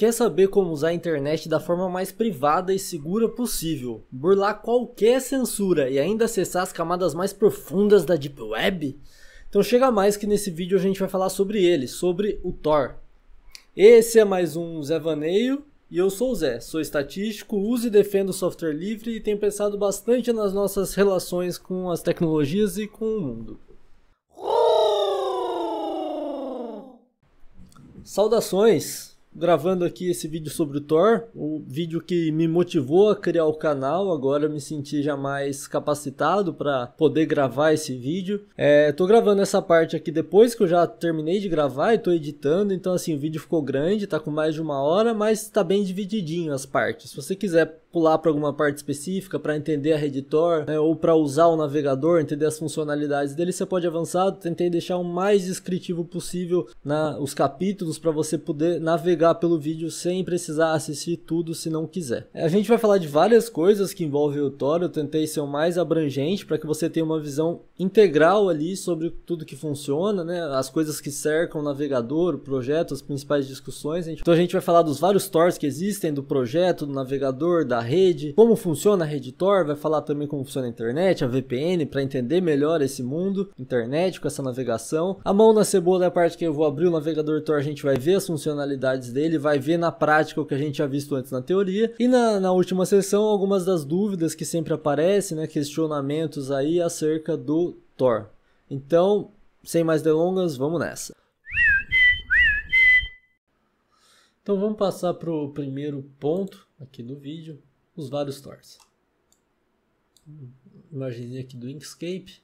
Quer saber como usar a internet da forma mais privada e segura possível, burlar qualquer censura e ainda acessar as camadas mais profundas da Deep Web? Então chega mais que nesse vídeo a gente vai falar sobre ele, sobre o Tor. Esse é mais um Zé Vaneio e eu sou o Zé, sou estatístico, uso e defendo software livre e tenho pensado bastante nas nossas relações com as tecnologias e com o mundo. Saudações! gravando aqui esse vídeo sobre o Thor, o vídeo que me motivou a criar o canal, agora me senti já mais capacitado para poder gravar esse vídeo. Estou é, gravando essa parte aqui depois que eu já terminei de gravar e estou editando, então assim, o vídeo ficou grande, está com mais de uma hora, mas está bem divididinho as partes. Se você quiser pular para alguma parte específica para entender a Reditor né, ou para usar o navegador, entender as funcionalidades dele, você pode avançar. Tentei deixar o mais descritivo possível na, os capítulos para você poder navegar pelo vídeo sem precisar assistir tudo se não quiser. A gente vai falar de várias coisas que envolvem o Tor. Eu tentei ser o mais abrangente para que você tenha uma visão integral ali sobre tudo que funciona, né, as coisas que cercam o navegador, o projeto, as principais discussões. Então a gente vai falar dos vários Tors que existem, do projeto, do navegador, da rede, como funciona a rede Tor, vai falar também como funciona a internet, a VPN, para entender melhor esse mundo, internet com essa navegação. A mão na cebola é a parte que eu vou abrir o navegador Tor, a gente vai ver as funcionalidades dele, vai ver na prática o que a gente já visto antes na teoria. E na, na última sessão, algumas das dúvidas que sempre aparecem, né, questionamentos aí acerca do Tor. Então, sem mais delongas, vamos nessa. Então vamos passar para o primeiro ponto aqui do vídeo, os vários Thors. imagina aqui do Inkscape.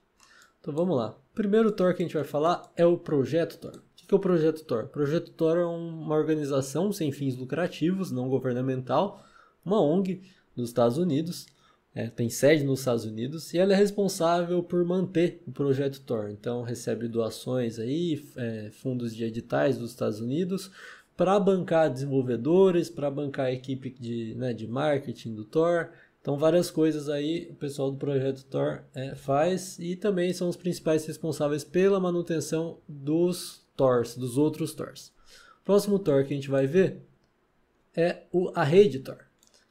Então vamos lá. O primeiro Thor que a gente vai falar é o Projeto Thor. O que é o Projeto Thor? Projeto Thor é uma organização sem fins lucrativos, não governamental, uma ONG dos Estados Unidos, é, tem sede nos Estados Unidos, e ela é responsável por manter o Projeto Thor. Então recebe doações aí, é, fundos de editais dos Estados Unidos, para bancar desenvolvedores, para bancar a equipe de, né, de marketing do Tor. Então, várias coisas aí o pessoal do projeto Tor é, faz e também são os principais responsáveis pela manutenção dos Tors, dos outros Tors. O próximo Tor que a gente vai ver é o, a rede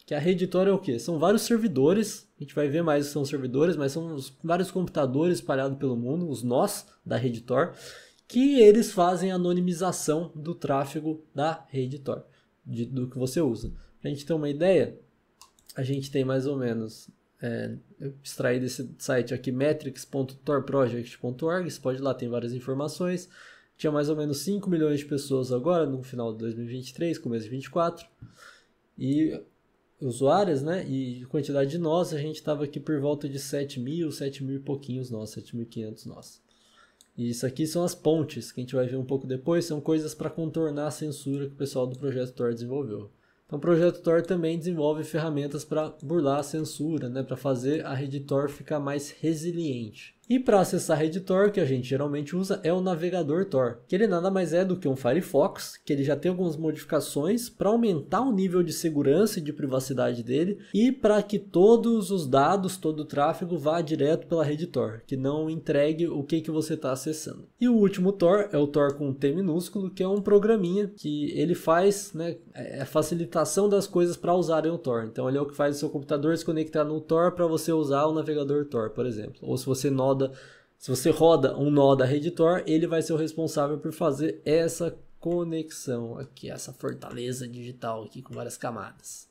Que a rede é o que? São vários servidores, a gente vai ver mais que são servidores, mas são vários computadores espalhados pelo mundo, os nós da rede que eles fazem anonimização do tráfego da rede Tor, de, do que você usa. Para a gente ter uma ideia, a gente tem mais ou menos, é, eu extraí desse site aqui, metrics.torproject.org, você pode ir lá, tem várias informações. Tinha mais ou menos 5 milhões de pessoas agora, no final de 2023, começo de 2024. E usuários, né? E quantidade de nós, a gente estava aqui por volta de 7 mil, 7 mil e pouquinhos nós, 7.500 nós. E isso aqui são as pontes, que a gente vai ver um pouco depois, são coisas para contornar a censura que o pessoal do Projeto Tor desenvolveu. Então, o Projeto Tor também desenvolve ferramentas para burlar a censura, né, para fazer a rede Tor ficar mais resiliente. E para acessar a rede Tor, que a gente geralmente usa, é o navegador Tor, que ele nada mais é do que um Firefox, que ele já tem algumas modificações para aumentar o nível de segurança e de privacidade dele e para que todos os dados, todo o tráfego vá direto pela rede Tor, que não entregue o que, que você está acessando. E o último Tor é o Tor com T minúsculo, que é um programinha que ele faz né, é a facilitação das coisas para usarem o Tor. Então ele é o que faz o seu computador se conectar no Tor para você usar o navegador Tor, por exemplo. Ou se você roda, se você roda um nó da rede Tor, ele vai ser o responsável por fazer essa conexão aqui, essa fortaleza digital aqui com várias camadas.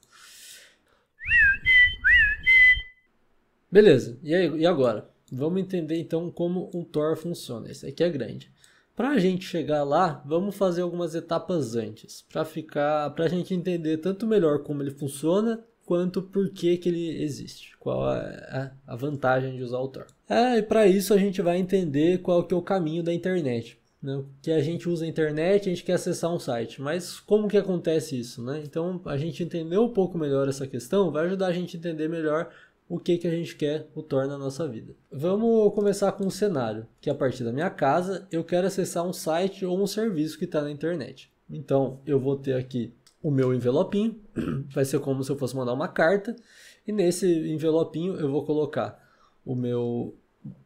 Beleza, e, aí, e agora? Vamos entender então como o Tor funciona. Esse aqui é grande. Para a gente chegar lá, vamos fazer algumas etapas antes, para ficar, para a gente entender tanto melhor como ele funciona, quanto por que, que ele existe, qual é a vantagem de usar o Tor. É, e para isso a gente vai entender qual que é o caminho da internet. Né? Que a gente usa a internet, a gente quer acessar um site, mas como que acontece isso? Né? Então a gente entender um pouco melhor essa questão vai ajudar a gente a entender melhor o que, que a gente quer o Tor na nossa vida. Vamos começar com um cenário, que a partir da minha casa eu quero acessar um site ou um serviço que está na internet. Então eu vou ter aqui o meu envelopinho, vai ser como se eu fosse mandar uma carta, e nesse envelopinho eu vou colocar o meu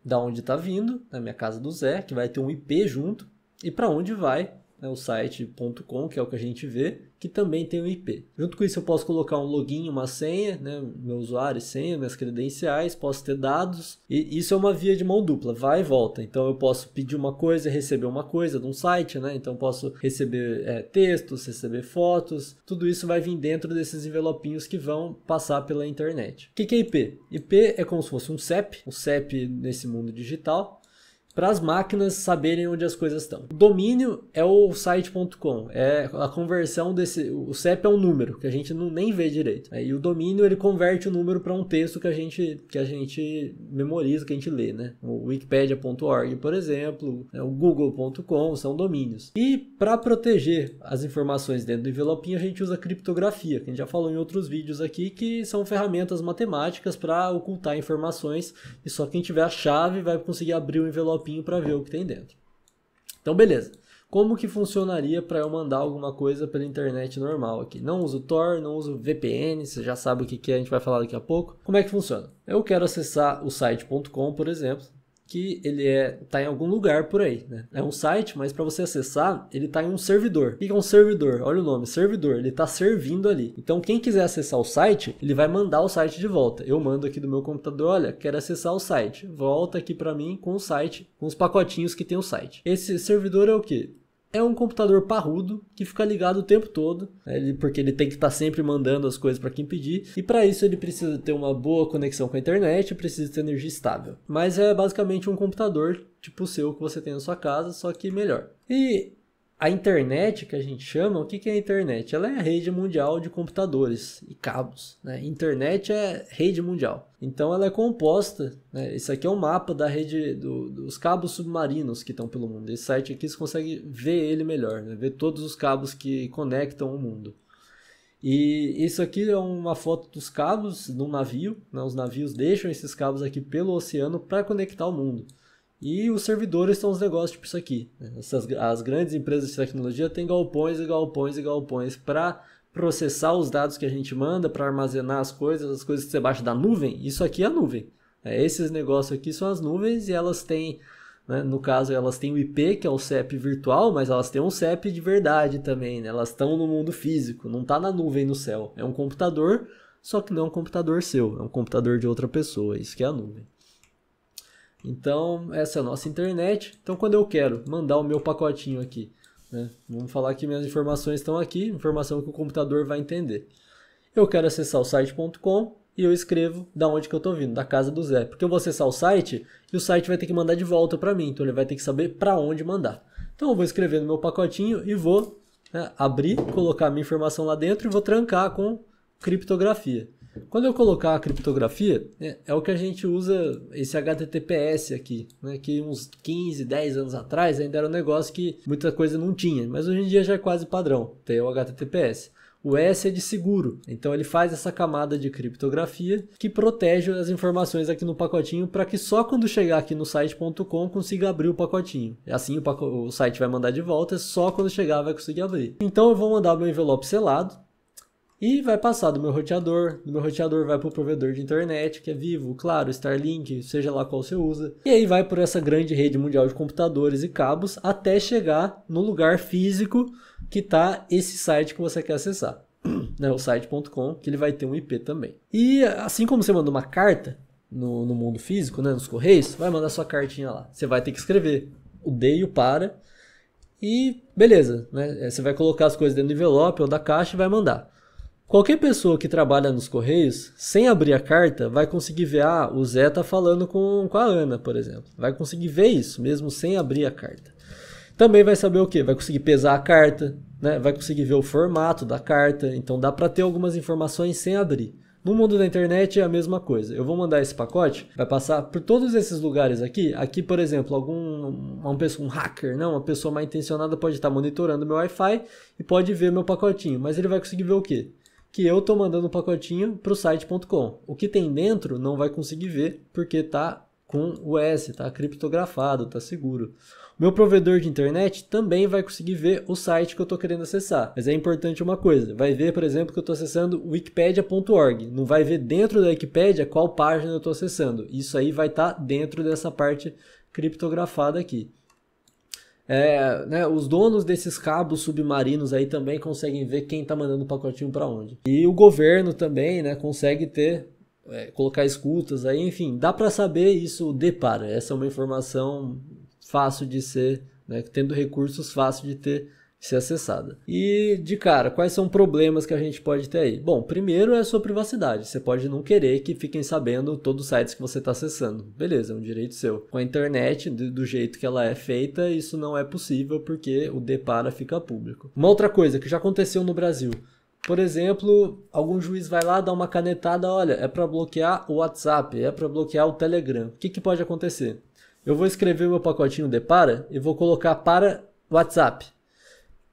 da onde está vindo, na minha casa do Zé, que vai ter um IP junto, e para onde vai né, o site.com, que é o que a gente vê, que também tem o IP. Junto com isso eu posso colocar um login, uma senha, né, meu usuário e senha, minhas credenciais, posso ter dados, e isso é uma via de mão dupla, vai e volta. Então eu posso pedir uma coisa e receber uma coisa de um site, né? Então posso receber é, textos, receber fotos, tudo isso vai vir dentro desses envelopinhos que vão passar pela internet. O que é IP? IP é como se fosse um CEP, um CEP nesse mundo digital, para as máquinas saberem onde as coisas estão. O domínio é o site.com, é a conversão desse, o CEP é um número que a gente não, nem vê direito. Né? E o domínio ele converte o número para um texto que a gente que a gente memoriza, que a gente lê, né? O wikipedia.org, por exemplo, né? o google.com são domínios. E para proteger as informações dentro do envelopinho, a gente usa criptografia, que a gente já falou em outros vídeos aqui, que são ferramentas matemáticas para ocultar informações e só quem tiver a chave vai conseguir abrir o envelope copinho para ver o que tem dentro. Então, beleza. Como que funcionaria para eu mandar alguma coisa pela internet normal aqui? Não uso Tor, não uso VPN, você já sabe o que, que é, a gente vai falar daqui a pouco. Como é que funciona? Eu quero acessar o site.com, por exemplo que ele é tá em algum lugar por aí, né? É um site, mas para você acessar, ele tá em um servidor. O que é um servidor? Olha o nome, servidor. Ele tá servindo ali. Então, quem quiser acessar o site, ele vai mandar o site de volta. Eu mando aqui do meu computador, olha, quero acessar o site. Volta aqui para mim com o site, com os pacotinhos que tem o site. Esse servidor é o que? é um computador parrudo que fica ligado o tempo todo, né, porque ele tem que estar tá sempre mandando as coisas para quem pedir, e para isso ele precisa ter uma boa conexão com a internet, precisa ter energia estável. Mas é basicamente um computador tipo o seu que você tem na sua casa, só que melhor. E a internet que a gente chama, o que, é a internet? Ela é a rede mundial de computadores e cabos. Né? Internet é rede mundial. Então ela é composta. Né? Esse aqui é o um mapa da rede do, dos cabos submarinos que estão pelo mundo. Esse site aqui você consegue ver ele melhor, né? ver todos os cabos que conectam o mundo. E isso aqui é uma foto dos cabos num navio. Né? Os navios deixam esses cabos aqui pelo oceano para conectar o mundo. E os servidores são os negócios tipo isso aqui. Essas, as grandes empresas de tecnologia têm galpões e galpões e galpões para processar os dados que a gente manda, para armazenar as coisas, as coisas que você baixa da nuvem. Isso aqui é a nuvem. É, esses negócios aqui são as nuvens e elas têm, né, no caso, elas têm o IP, que é o CEP virtual, mas elas têm um CEP de verdade também. Né? Elas estão no mundo físico, não está na nuvem no céu. É um computador, só que não é um computador seu, é um computador de outra pessoa. Isso que é a nuvem. Então, essa é a nossa internet. Então, quando eu quero mandar o meu pacotinho aqui, né? vamos falar que minhas informações estão aqui, informação que o computador vai entender. Eu quero acessar o site.com e eu escrevo da onde que eu estou vindo, da casa do Zé. Porque eu vou acessar o site e o site vai ter que mandar de volta para mim, então ele vai ter que saber para onde mandar. Então, eu vou escrever no meu pacotinho e vou né, abrir, colocar minha informação lá dentro e vou trancar com criptografia. Quando eu colocar a criptografia, é, é, o que a gente usa esse HTTPS aqui, né? que uns 15, 10 anos atrás ainda era um negócio que muita coisa não tinha, mas hoje em dia já é quase padrão ter o HTTPS. O S é de seguro, então ele faz essa camada de criptografia que protege as informações aqui no pacotinho para que só quando chegar aqui no site.com consiga abrir o pacotinho. É assim o, o site vai mandar de volta, é só quando chegar vai conseguir abrir. Então eu vou mandar meu envelope selado, e vai passar do meu roteador, do meu roteador vai para o provedor de internet, que é Vivo, Claro, Starlink, seja lá qual você usa. E aí vai por essa grande rede mundial de computadores e cabos até chegar no lugar físico que está esse site que você quer acessar. Né, o site.com, que ele vai ter um IP também. E assim como você manda uma carta no, no mundo físico, né, nos correios, vai mandar sua cartinha lá. Você vai ter que escrever o D e o para. E beleza, né? É, você vai colocar as coisas dentro do envelope ou da caixa e vai mandar. Qualquer pessoa que trabalha nos Correios, sem abrir a carta, vai conseguir ver, ah, o Zé tá falando com, com a Ana, por exemplo. Vai conseguir ver isso, mesmo sem abrir a carta. Também vai saber o que? Vai conseguir pesar a carta, né? vai conseguir ver o formato da carta, então dá para ter algumas informações sem abrir. No mundo da internet é a mesma coisa. Eu vou mandar esse pacote, vai passar por todos esses lugares aqui. Aqui, por exemplo, algum uma pessoa, um hacker, não, né? uma pessoa mal intencionada pode estar monitorando meu Wi-Fi e pode ver meu pacotinho, mas ele vai conseguir ver o quê? que eu estou mandando um pacotinho para o site.com. O que tem dentro não vai conseguir ver porque está com o S, tá criptografado, tá seguro. Meu provedor de internet também vai conseguir ver o site que eu estou querendo acessar. Mas é importante uma coisa: vai ver, por exemplo, que eu estou acessando wikipedia.org. Não vai ver dentro da Wikipedia qual página eu estou acessando. Isso aí vai estar tá dentro dessa parte criptografada aqui. É, né, os donos desses cabos submarinos aí também conseguem ver quem está mandando o pacotinho para onde. E o governo também né, consegue ter, é, colocar escutas aí, enfim, dá para saber isso depara. Essa é uma informação fácil de ser, né, tendo recursos fácil de ter ser acessada. E de cara, quais são problemas que a gente pode ter aí? Bom, primeiro é a sua privacidade. Você pode não querer que fiquem sabendo todos os sites que você está acessando. Beleza, é um direito seu. Com a internet, do jeito que ela é feita, isso não é possível porque o depara fica público. Uma outra coisa que já aconteceu no Brasil. Por exemplo, algum juiz vai lá dar uma canetada, olha, é para bloquear o WhatsApp, é para bloquear o Telegram. O que, que pode acontecer? Eu vou escrever meu pacotinho depara e vou colocar para WhatsApp.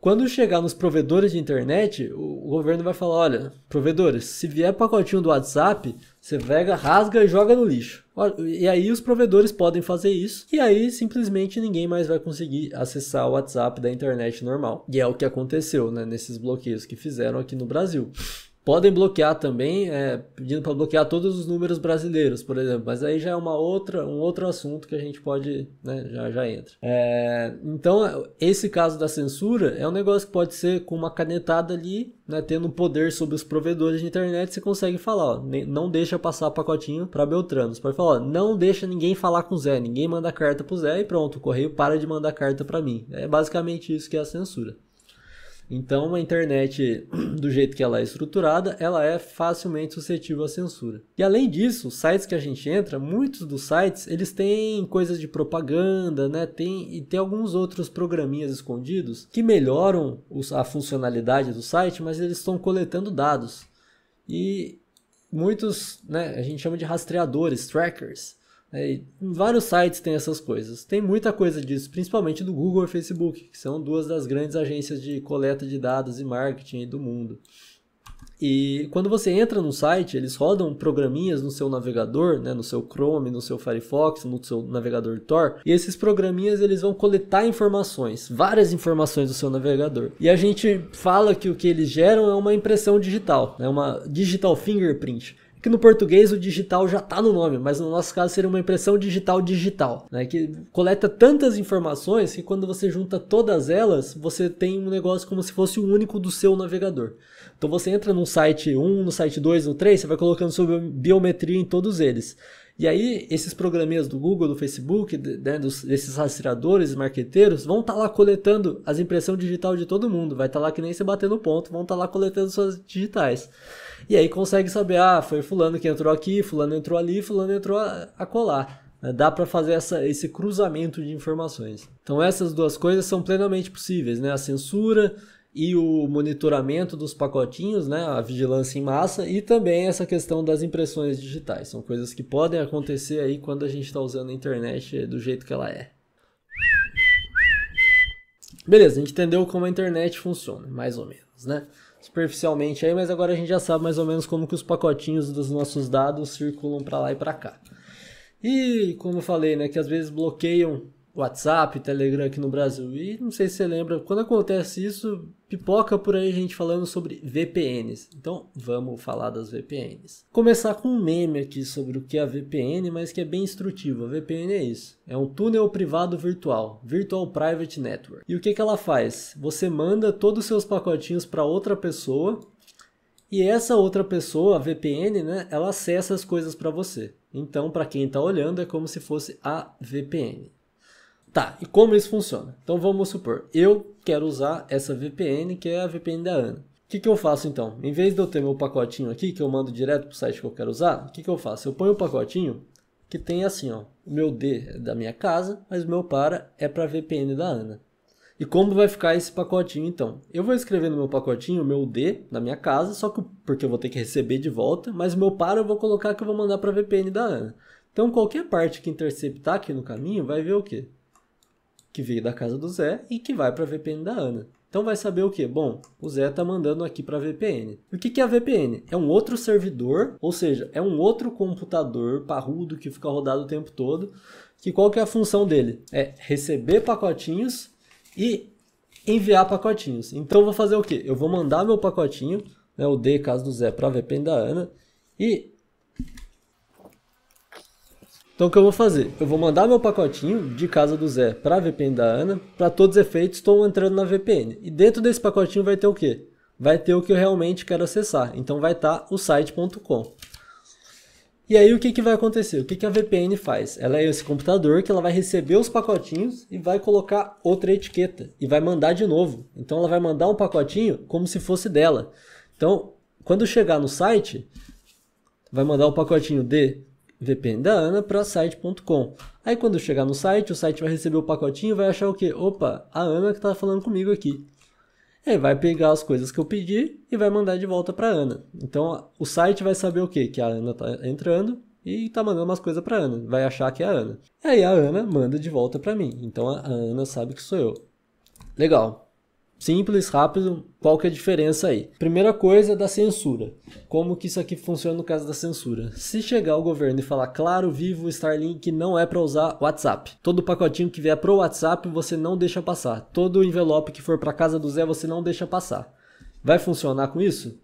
Quando chegar nos provedores de internet, o governo vai falar: olha, provedores, se vier pacotinho do WhatsApp, você pega, rasga e joga no lixo. E aí os provedores podem fazer isso, e aí simplesmente ninguém mais vai conseguir acessar o WhatsApp da internet normal. E é o que aconteceu né, nesses bloqueios que fizeram aqui no Brasil. Podem bloquear também, é, pedindo para bloquear todos os números brasileiros, por exemplo. Mas aí já é uma outra, um outro assunto que a gente pode, né, já, já entra. É, então, esse caso da censura é um negócio que pode ser com uma canetada ali, né, tendo poder sobre os provedores de internet, você consegue falar, ó, não deixa passar pacotinho para Beltrano. Você pode falar, ó, não deixa ninguém falar com o Zé, ninguém manda carta para Zé e pronto, o correio para de mandar carta para mim. É basicamente isso que é a censura. Então, uma internet do jeito que ela é estruturada, ela é facilmente suscetível à censura. E além disso, os sites que a gente entra, muitos dos sites, eles têm coisas de propaganda, né? Tem e tem alguns outros programinhas escondidos que melhoram os, a funcionalidade do site, mas eles estão coletando dados. E muitos, né, a gente chama de rastreadores, trackers. É, vários sites têm essas coisas. Tem muita coisa disso, principalmente do Google e Facebook, que são duas das grandes agências de coleta de dados e marketing do mundo. E quando você entra no site, eles rodam programinhas no seu navegador, né, no seu Chrome, no seu Firefox, no seu navegador Tor, e esses programinhas eles vão coletar informações, várias informações do seu navegador. E a gente fala que o que eles geram é uma impressão digital, é né, uma digital fingerprint que no português o digital já está no nome, mas no nosso caso seria uma impressão digital digital, né? Que coleta tantas informações que quando você junta todas elas, você tem um negócio como se fosse o único do seu navegador. Então você entra no site 1, no site 2, no 3, você vai colocando sua biometria em todos eles. E aí, esses programinhas do Google, do Facebook, né, dos, desses rastreadores, marqueteiros, vão estar tá lá coletando as impressões digitais de todo mundo. Vai estar tá lá que nem se batendo ponto, vão estar tá lá coletando suas digitais. E aí consegue saber, ah, foi fulano que entrou aqui, fulano entrou ali, fulano entrou a, a colar. Né, dá para fazer essa, esse cruzamento de informações. Então essas duas coisas são plenamente possíveis, né? A censura e o monitoramento dos pacotinhos, né, a vigilância em massa e também essa questão das impressões digitais. São coisas que podem acontecer aí quando a gente está usando a internet do jeito que ela é. Beleza, a gente entendeu como a internet funciona, mais ou menos, né? superficialmente aí, mas agora a gente já sabe mais ou menos como que os pacotinhos dos nossos dados circulam para lá e para cá. E como eu falei, né, que às vezes bloqueiam WhatsApp, Telegram aqui no Brasil. E não sei se você lembra, quando acontece isso, pipoca por aí a gente falando sobre VPNs. Então vamos falar das VPNs. Começar com um meme aqui sobre o que é a VPN, mas que é bem instrutivo. A VPN é isso: é um túnel privado virtual, Virtual Private Network. E o que, que ela faz? Você manda todos os seus pacotinhos para outra pessoa. E essa outra pessoa, a VPN, né, ela acessa as coisas para você. Então, para quem está olhando, é como se fosse a VPN. Tá, e como isso funciona? Então vamos supor, eu quero usar essa VPN, que é a VPN da Ana. O que, que eu faço então? Em vez de eu ter meu pacotinho aqui, que eu mando direto para o site que eu quero usar, o que, que eu faço? Eu ponho o pacotinho que tem assim, ó, o meu D é da minha casa, mas o meu para é para a VPN da Ana. E como vai ficar esse pacotinho então? Eu vou escrever no meu pacotinho o meu D da minha casa, só que porque eu vou ter que receber de volta, mas o meu para eu vou colocar que eu vou mandar para a VPN da Ana. Então qualquer parte que interceptar aqui no caminho vai ver o quê? que veio da casa do Zé e que vai para a VPN da Ana. Então vai saber o que? Bom, o Zé está mandando aqui para a VPN. o que, que é a VPN? É um outro servidor, ou seja, é um outro computador parrudo que fica rodado o tempo todo. Que qual que é a função dele? É receber pacotinhos e enviar pacotinhos. Então vou fazer o que? Eu vou mandar meu pacotinho, né, o D caso do Zé para a VPN da Ana e então o que eu vou fazer? Eu vou mandar meu pacotinho de casa do Zé para a VPN da Ana. Para todos os efeitos, estou entrando na VPN. E dentro desse pacotinho vai ter o quê? Vai ter o que eu realmente quero acessar. Então vai estar tá o site.com. E aí o que, que vai acontecer? O que, que a VPN faz? Ela é esse computador que ela vai receber os pacotinhos e vai colocar outra etiqueta e vai mandar de novo. Então ela vai mandar um pacotinho como se fosse dela. Então, quando chegar no site, vai mandar o um pacotinho de da Ana para site.com. Aí quando chegar no site, o site vai receber o pacotinho e vai achar o quê? Opa, a Ana que está falando comigo aqui. Aí vai pegar as coisas que eu pedi e vai mandar de volta para Ana. Então o site vai saber o quê? Que a Ana está entrando e está mandando umas coisas para Ana. Vai achar que é a Ana. E Aí a Ana manda de volta para mim. Então a Ana sabe que sou eu. Legal. Simples, rápido, qual que é a diferença aí? Primeira coisa é da censura. Como que isso aqui funciona no caso da censura? Se chegar o governo e falar, claro, vivo, Starlink não é para usar WhatsApp. Todo pacotinho que vier pro WhatsApp você não deixa passar. Todo envelope que for para casa do Zé você não deixa passar. Vai funcionar com isso?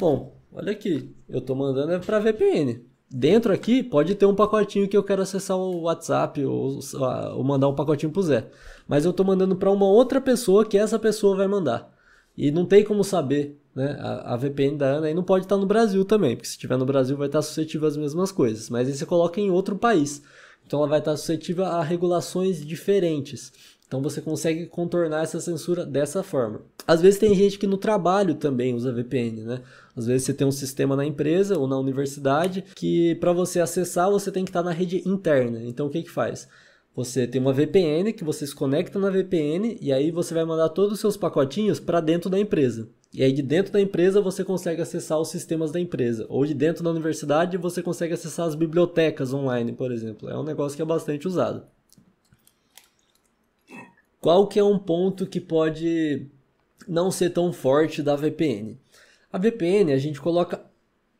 Bom, olha aqui, eu tô mandando é para VPN. Dentro aqui pode ter um pacotinho que eu quero acessar o WhatsApp ou, ou mandar um pacotinho pro Zé mas eu estou mandando para uma outra pessoa que essa pessoa vai mandar. E não tem como saber, né? A, a VPN da Ana aí não pode estar tá no Brasil também, porque se estiver no Brasil vai estar tá suscetível às mesmas coisas, mas aí você coloca em outro país. Então ela vai estar tá suscetível a regulações diferentes. Então você consegue contornar essa censura dessa forma. Às vezes tem gente que no trabalho também usa VPN, né? Às vezes você tem um sistema na empresa ou na universidade que para você acessar você tem que estar na rede interna. Então o que que faz? Você tem uma VPN que você se conecta na VPN e aí você vai mandar todos os seus pacotinhos para dentro da empresa. E aí de dentro da empresa você consegue acessar os sistemas da empresa. Ou de dentro da universidade você consegue acessar as bibliotecas online, por exemplo. É um negócio que é bastante usado. Qual que é um ponto que pode não ser tão forte da VPN? A VPN a gente coloca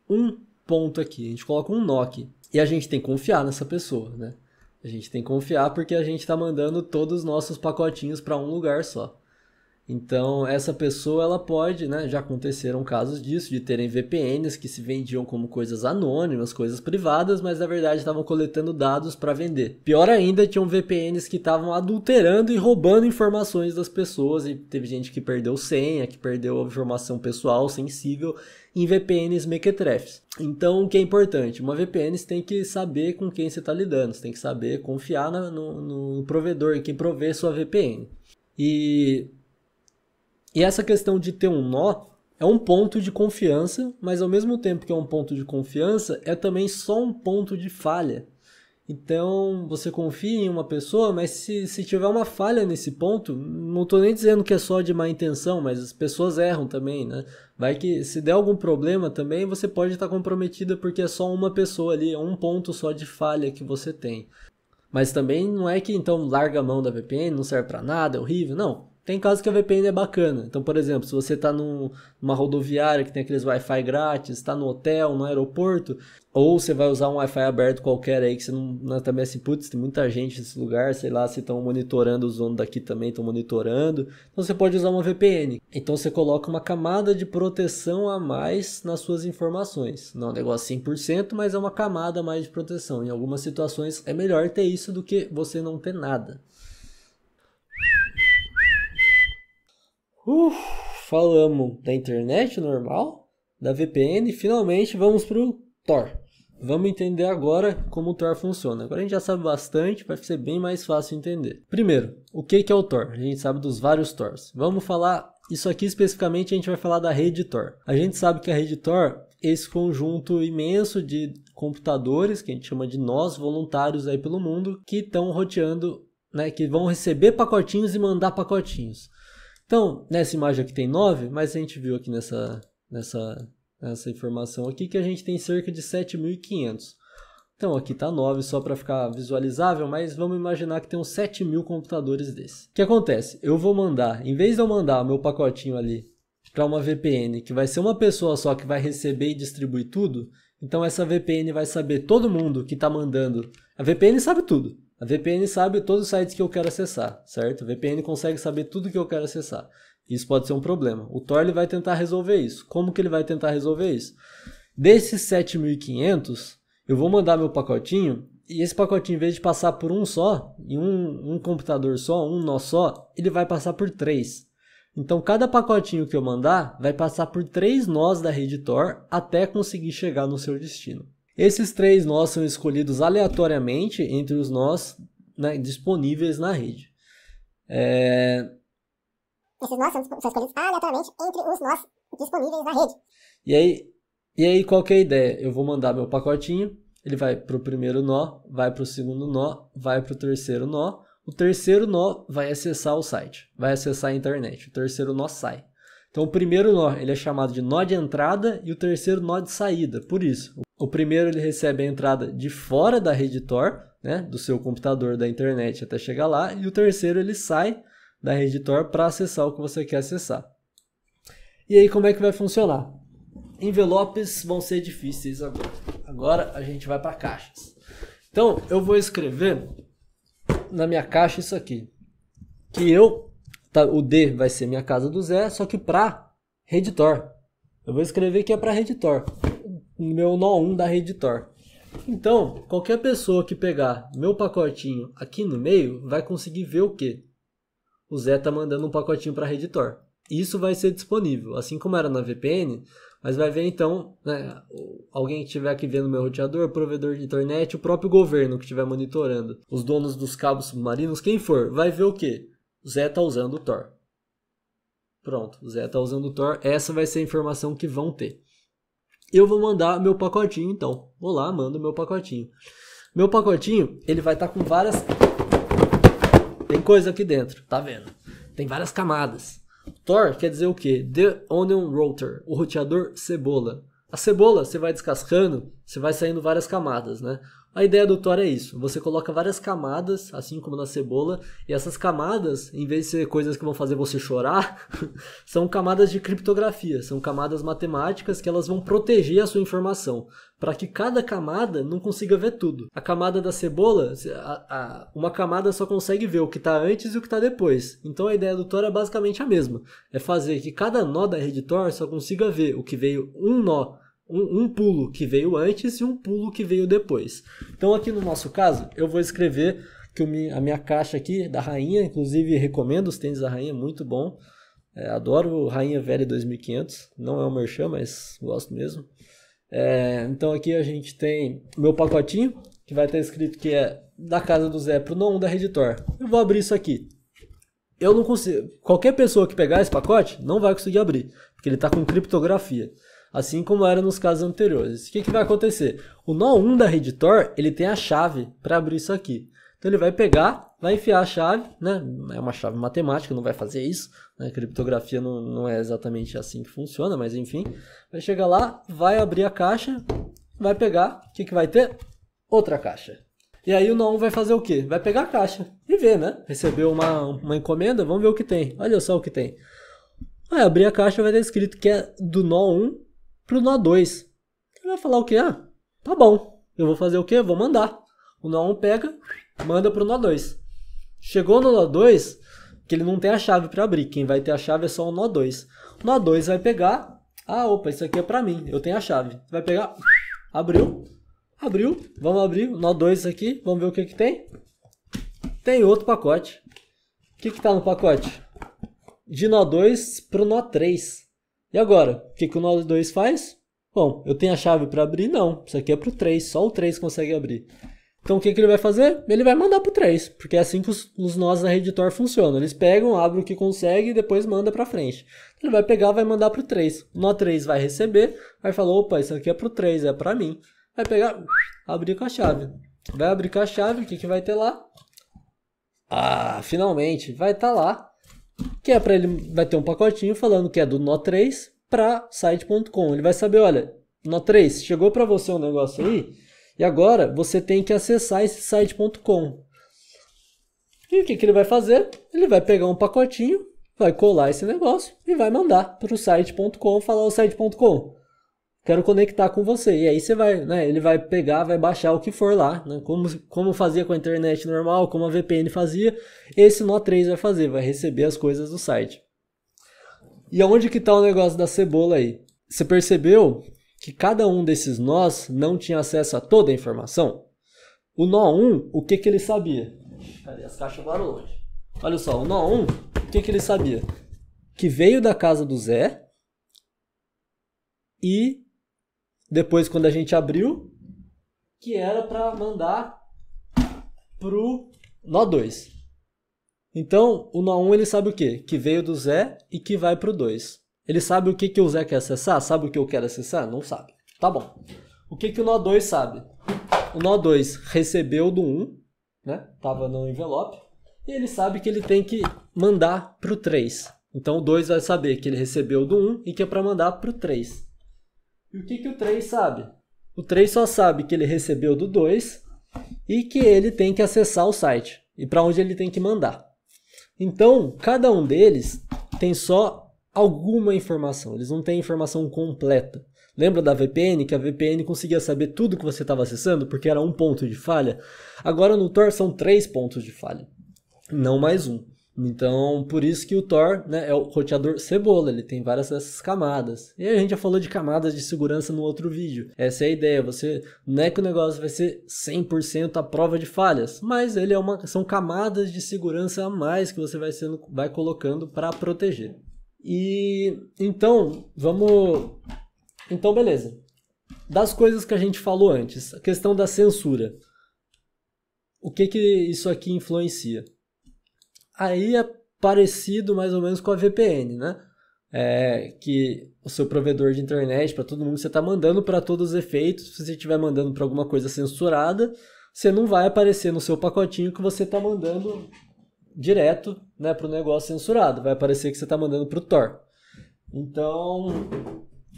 um ponto aqui, a gente coloca um NOC. E a gente tem que confiar nessa pessoa, né? A gente tem que confiar porque a gente está mandando todos os nossos pacotinhos para um lugar só. Então, essa pessoa, ela pode, né? Já aconteceram casos disso, de terem VPNs que se vendiam como coisas anônimas, coisas privadas, mas na verdade estavam coletando dados para vender. Pior ainda, tinham VPNs que estavam adulterando e roubando informações das pessoas, e teve gente que perdeu senha, que perdeu informação pessoal, sensível, em VPNs mequetrefs. Então, o que é importante? Uma VPN você tem que saber com quem você está lidando, você tem que saber confiar no, no, no provedor, em quem provê sua VPN. E e essa questão de ter um nó é um ponto de confiança, mas ao mesmo tempo que é um ponto de confiança, é também só um ponto de falha. Então, você confia em uma pessoa, mas se, se tiver uma falha nesse ponto, não estou nem dizendo que é só de má intenção, mas as pessoas erram também, né? Vai que se der algum problema também, você pode estar tá comprometida porque é só uma pessoa ali, é um ponto só de falha que você tem. Mas também não é que então larga a mão da VPN, não serve para nada, é horrível, não. Tem casos que a VPN é bacana. Então, por exemplo, se você está num, numa rodoviária que tem aqueles Wi-Fi grátis, está no hotel, no aeroporto, ou você vai usar um Wi-Fi aberto qualquer aí que você não, não é também assim, putz, tem muita gente nesse lugar, sei lá, se estão monitorando, os donos daqui também estão monitorando. Então você pode usar uma VPN. Então você coloca uma camada de proteção a mais nas suas informações. Não é um negócio 100%, mas é uma camada a mais de proteção. Em algumas situações é melhor ter isso do que você não ter nada. Uf, falamos da internet normal, da VPN e finalmente vamos para o Tor. Vamos entender agora como o Tor funciona. Agora a gente já sabe bastante, vai ser bem mais fácil entender. Primeiro, o que é o Tor? A gente sabe dos vários Tors. Vamos falar isso aqui especificamente, a gente vai falar da rede Tor. A gente sabe que a rede Tor é esse conjunto imenso de computadores, que a gente chama de nós voluntários aí pelo mundo, que estão roteando, né, que vão receber pacotinhos e mandar pacotinhos. Então, nessa imagem aqui tem 9, mas a gente viu aqui nessa, nessa, nessa informação aqui que a gente tem cerca de 7.500. Então aqui está 9 só para ficar visualizável, mas vamos imaginar que tem uns 7.000 mil computadores desses. O que acontece? Eu vou mandar, em vez de eu mandar meu pacotinho ali para uma VPN, que vai ser uma pessoa só que vai receber e distribuir tudo, então essa VPN vai saber todo mundo que está mandando. A VPN sabe tudo. A VPN sabe todos os sites que eu quero acessar, certo? A VPN consegue saber tudo que eu quero acessar. Isso pode ser um problema. O Tor vai tentar resolver isso. Como que ele vai tentar resolver isso? Desses 7.500, eu vou mandar meu pacotinho e esse pacotinho, em vez de passar por um só, em um, um computador só, um nó só, ele vai passar por três. Então, cada pacotinho que eu mandar vai passar por três nós da rede Tor até conseguir chegar no seu destino. Esses três nós são escolhidos aleatoriamente entre os nós né, disponíveis na rede. É... Esses nós são, escolhidos aleatoriamente entre os nós disponíveis na rede. E aí, e aí qual que é a ideia? Eu vou mandar meu pacotinho, ele vai para o primeiro nó, vai para o segundo nó, vai para o terceiro nó. O terceiro nó vai acessar o site, vai acessar a internet. O terceiro nó sai. Então o primeiro nó ele é chamado de nó de entrada e o terceiro nó de saída. Por isso, o primeiro ele recebe a entrada de fora da rede Tor, né, do seu computador, da internet até chegar lá, e o terceiro ele sai da rede Tor para acessar o que você quer acessar. E aí como é que vai funcionar? Envelopes vão ser difíceis agora. Agora a gente vai para caixas. Então eu vou escrever na minha caixa isso aqui, que eu tá, o D vai ser minha casa do Zé, só que para rede Tor. Eu vou escrever que é para rede Tor meu nó 1 da rede Tor. Então, qualquer pessoa que pegar meu pacotinho aqui no meio vai conseguir ver o que? O Zé tá mandando um pacotinho para rede Tor. Isso vai ser disponível, assim como era na VPN, mas vai ver então, né, alguém que estiver aqui vendo meu roteador, provedor de internet, o próprio governo que estiver monitorando, os donos dos cabos submarinos, quem for, vai ver o que? O Zé tá usando o Tor. Pronto, o Zé tá usando o Tor, essa vai ser a informação que vão ter eu vou mandar meu pacotinho então. Vou lá, mando meu pacotinho. Meu pacotinho, ele vai estar tá com várias tem coisa aqui dentro, tá vendo? Tem várias camadas. Tor quer dizer o quê? The Onion Router, o roteador cebola. A cebola você vai descascando, você vai saindo várias camadas, né? A ideia do Thor é isso: você coloca várias camadas, assim como na cebola, e essas camadas, em vez de ser coisas que vão fazer você chorar, são camadas de criptografia, são camadas matemáticas que elas vão proteger a sua informação, para que cada camada não consiga ver tudo. A camada da cebola, a, a, uma camada só consegue ver o que está antes e o que está depois. Então a ideia do Thor é basicamente a mesma: é fazer que cada nó da rede Thor só consiga ver o que veio um nó um, um, pulo que veio antes e um pulo que veio depois. Então, aqui no nosso caso, eu vou escrever que a minha caixa aqui é da Rainha, inclusive recomendo os tênis da Rainha, é muito bom. É, adoro Rainha Velha 2500, não é um merchan, mas gosto mesmo. É, então aqui a gente tem meu pacotinho, que vai estar escrito que é da casa do Zé pro não da Reditor. Eu vou abrir isso aqui. Eu não consigo. Qualquer pessoa que pegar esse pacote não vai conseguir abrir, porque ele está com criptografia assim como era nos casos anteriores. O que, que vai acontecer? O nó 1 da rede Tor, ele tem a chave para abrir isso aqui. Então ele vai pegar, vai enfiar a chave, né? É uma chave matemática, não vai fazer isso. Né? Criptografia não, não é exatamente assim que funciona, mas enfim. Vai chegar lá, vai abrir a caixa, vai pegar, o que, que vai ter? Outra caixa. E aí o nó 1 vai fazer o quê? Vai pegar a caixa e ver, né? Recebeu uma, uma encomenda, vamos ver o que tem. Olha só o que tem. Vai abrir a caixa vai ter escrito que é do nó 1 pro nó 2. Ele vai falar o quê? Ah, tá bom. Eu vou fazer o quê? Vou mandar. O nó 1 pega, manda pro nó 2. Chegou no nó 2, que ele não tem a chave para abrir. Quem vai ter a chave é só o nó 2. O nó 2 vai pegar. Ah, opa, isso aqui é para mim. Eu tenho a chave. Vai pegar. Abriu. Abriu. Vamos abrir o nó 2 aqui. Vamos ver o que, que tem. Tem outro pacote. O que está no pacote? De nó 2 para o nó 3. E agora, o que, que o nó 2 faz? Bom, eu tenho a chave para abrir? Não, isso aqui é para o 3, só o 3 consegue abrir. Então o que, que ele vai fazer? Ele vai mandar para o 3, porque é assim que os, os nós rede Reditor funcionam. Eles pegam, abrem o que consegue e depois manda para frente. Então, ele vai pegar, vai mandar para o 3. O nó 3 vai receber, vai falar, opa, isso aqui é para o 3, é para mim. Vai pegar, abrir com a chave. Vai abrir com a chave, o que, que vai ter lá? Ah, finalmente, vai estar tá lá que é para ele vai ter um pacotinho falando que é do nó 3 para site.com. Ele vai saber, olha, nó 3, chegou para você um negócio aí, e agora você tem que acessar esse site.com. E o que, que ele vai fazer? Ele vai pegar um pacotinho, vai colar esse negócio e vai mandar para o site.com, falar o site.com quero conectar com você. E aí você vai, né? Ele vai pegar, vai baixar o que for lá, né? Como, como fazia com a internet normal, como a VPN fazia, esse nó 3 vai fazer, vai receber as coisas do site. E aonde que está o negócio da cebola aí? Você percebeu que cada um desses nós não tinha acesso a toda a informação? O nó 1, o que que ele sabia? Cadê as caixas voaram longe? Olha só, o nó 1, o que que ele sabia? Que veio da casa do Zé e depois quando a gente abriu, que era para mandar pro nó 2. Então, o nó 1 ele sabe o quê? Que veio do Zé e que vai pro 2. Ele sabe o que, que o Zé quer acessar? Sabe o que eu quero acessar? Não sabe. Tá bom. O que, que o nó 2 sabe? O nó 2 recebeu do 1, um, né? Tava no envelope. E ele sabe que ele tem que mandar pro 3. Então o 2 vai saber que ele recebeu do 1 e que é para mandar pro 3. E o que, que o 3 sabe? O 3 só sabe que ele recebeu do 2 e que ele tem que acessar o site e para onde ele tem que mandar. Então, cada um deles tem só alguma informação, eles não têm informação completa. Lembra da VPN? Que a VPN conseguia saber tudo que você estava acessando porque era um ponto de falha? Agora no Tor são três pontos de falha, não mais um. Então, por isso que o Thor né, é o roteador cebola, ele tem várias dessas camadas. E a gente já falou de camadas de segurança no outro vídeo. Essa é a ideia, você não é que o negócio vai ser 100% a prova de falhas, mas ele é uma, são camadas de segurança a mais que você vai, sendo, vai colocando para proteger. E então, vamos. Então, beleza. Das coisas que a gente falou antes, a questão da censura. O que, que isso aqui influencia? Aí é parecido mais ou menos com a VPN, né? É, que o seu provedor de internet, para todo mundo, você está mandando para todos os efeitos. Se você estiver mandando para alguma coisa censurada, você não vai aparecer no seu pacotinho que você está mandando direto né, para o negócio censurado. Vai aparecer que você está mandando para o Tor. Então,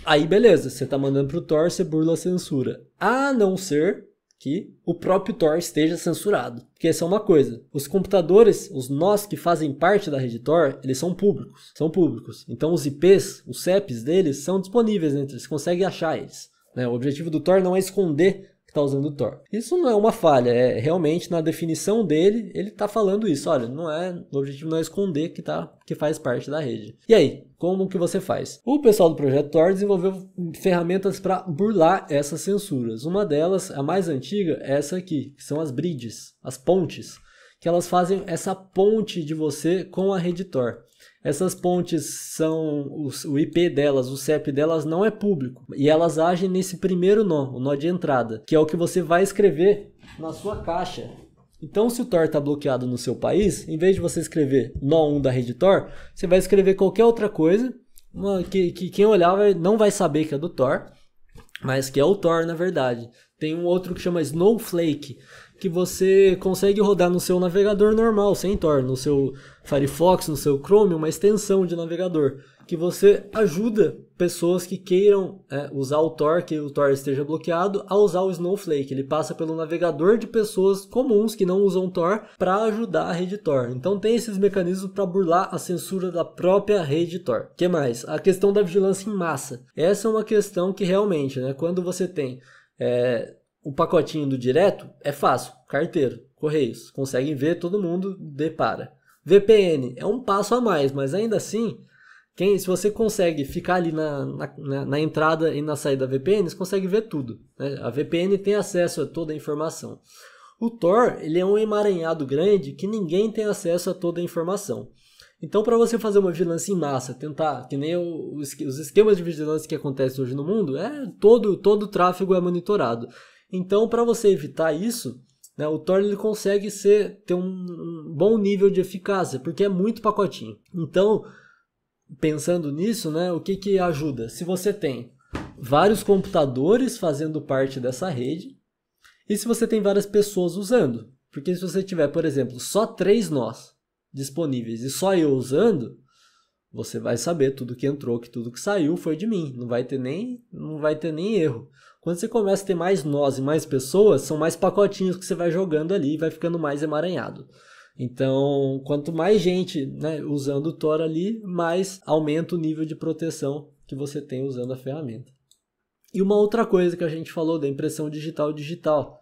aí beleza, você está mandando para o Tor, você burla a censura. A não ser que o próprio Tor esteja censurado. Porque essa é uma coisa. Os computadores, os nós que fazem parte da rede Tor, eles são públicos. São públicos. Então os IPs, os CEPs deles, são disponíveis, né? Eles conseguem achar eles. Né? O objetivo do Tor não é esconder que está usando o Thor. Isso não é uma falha, é realmente na definição dele, ele está falando isso. Olha, não é, o objetivo não é esconder que tá que faz parte da rede. E aí, como que você faz? O pessoal do projeto Thor desenvolveu ferramentas para burlar essas censuras. Uma delas, a mais antiga, é essa aqui, que são as bridges, as pontes, que elas fazem essa ponte de você com a rede Tor. Essas pontes são os, o IP delas, o CEP delas não é público e elas agem nesse primeiro nó, o nó de entrada, que é o que você vai escrever na sua caixa. Então, se o Tor está bloqueado no seu país, em vez de você escrever nó 1 da rede Tor, você vai escrever qualquer outra coisa uma, que, que quem olhar vai, não vai saber que é do Tor, mas que é o Tor na verdade. Tem um outro que chama Snowflake, que você consegue rodar no seu navegador normal, sem Tor, no seu Firefox, no seu Chrome, uma extensão de navegador, que você ajuda pessoas que queiram é, usar o Tor, que o Tor esteja bloqueado, a usar o Snowflake. Ele passa pelo navegador de pessoas comuns que não usam Tor para ajudar a rede Tor. Então tem esses mecanismos para burlar a censura da própria rede Tor. Que mais? A questão da vigilância em massa. Essa é uma questão que realmente, né, quando você tem é, o pacotinho do direto é fácil, carteiro, correios, conseguem ver, todo mundo depara. VPN é um passo a mais, mas ainda assim, quem, se você consegue ficar ali na, na, na entrada e na saída da VPN, você consegue ver tudo. Né? A VPN tem acesso a toda a informação. O Tor ele é um emaranhado grande que ninguém tem acesso a toda a informação. Então, para você fazer uma vigilância em massa, tentar, que nem os esquemas de vigilância que acontecem hoje no mundo, é todo, todo o tráfego é monitorado. Então, para você evitar isso, né, o Tor ele consegue ser, ter um, um bom nível de eficácia, porque é muito pacotinho. Então, pensando nisso, né, o que, que ajuda? Se você tem vários computadores fazendo parte dessa rede e se você tem várias pessoas usando. Porque se você tiver, por exemplo, só três nós disponíveis e só eu usando, você vai saber tudo que entrou, que tudo que saiu foi de mim. Não vai ter nem, não vai ter nem erro. Quando você começa a ter mais nós e mais pessoas, são mais pacotinhos que você vai jogando ali e vai ficando mais emaranhado. Então, quanto mais gente né, usando o Tor ali, mais aumenta o nível de proteção que você tem usando a ferramenta. E uma outra coisa que a gente falou da impressão digital digital.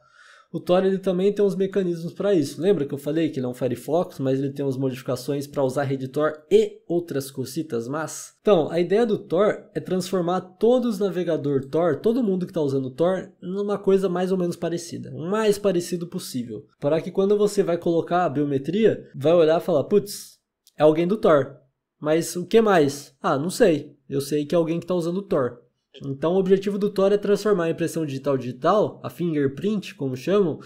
O Tor ele também tem uns mecanismos para isso. Lembra que eu falei que ele é um Firefox, mas ele tem umas modificações para usar Redditor e outras cositas, mas... Então, a ideia do Tor é transformar todos os navegador Tor, todo mundo que está usando Tor, numa coisa mais ou menos parecida. O mais parecido possível. Para que quando você vai colocar a biometria, vai olhar e falar, putz, é alguém do Tor. Mas o que mais? Ah, não sei. Eu sei que é alguém que está usando Tor. Então o objetivo do Thor é transformar a impressão digital digital, a fingerprint, como chamam,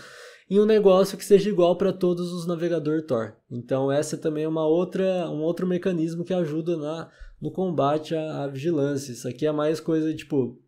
em um negócio que seja igual para todos os navegadores Tor. Então essa também é uma outra, um outro mecanismo que ajuda na, no combate à, à vigilância. Isso aqui é mais coisa tipo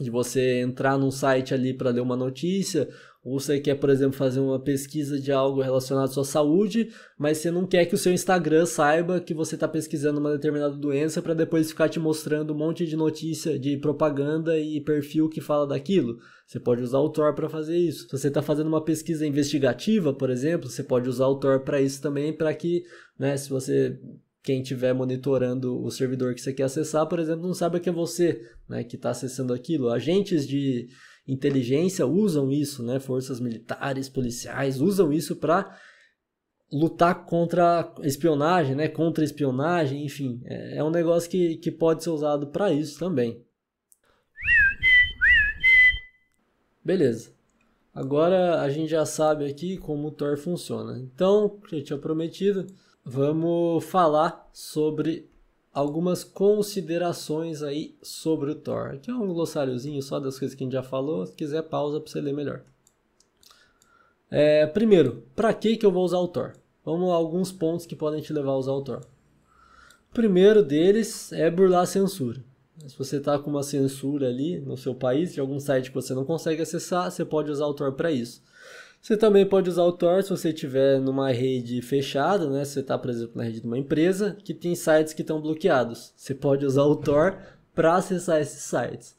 de você entrar num site ali para ler uma notícia ou você quer, por exemplo, fazer uma pesquisa de algo relacionado à sua saúde, mas você não quer que o seu Instagram saiba que você está pesquisando uma determinada doença para depois ficar te mostrando um monte de notícia, de propaganda e perfil que fala daquilo. Você pode usar o Tor para fazer isso. Se você está fazendo uma pesquisa investigativa, por exemplo, você pode usar o Tor para isso também, para que, né, se você quem estiver monitorando o servidor que você quer acessar, por exemplo, não saiba que é você né, que está acessando aquilo. Agentes de inteligência usam isso, né? Forças militares, policiais usam isso para lutar contra espionagem, né? Contra espionagem, enfim, é, é um negócio que, que pode ser usado para isso também. Beleza. Agora a gente já sabe aqui como o Tor funciona. Então, já que eu tinha prometido, vamos falar sobre algumas considerações aí sobre o Thor. Aqui é um glossáriozinho só das coisas que a gente já falou. Se quiser, pausa para você ler melhor. É, primeiro, para que, que eu vou usar o Thor? Vamos a alguns pontos que podem te levar a usar o Thor. O primeiro deles é burlar a censura. Se você está com uma censura ali no seu país, de algum site que você não consegue acessar, você pode usar o Tor para isso. Você também pode usar o Tor se você estiver numa rede fechada, né? Se você está, por exemplo, na rede de uma empresa que tem sites que estão bloqueados. Você pode usar o Tor para acessar esses sites.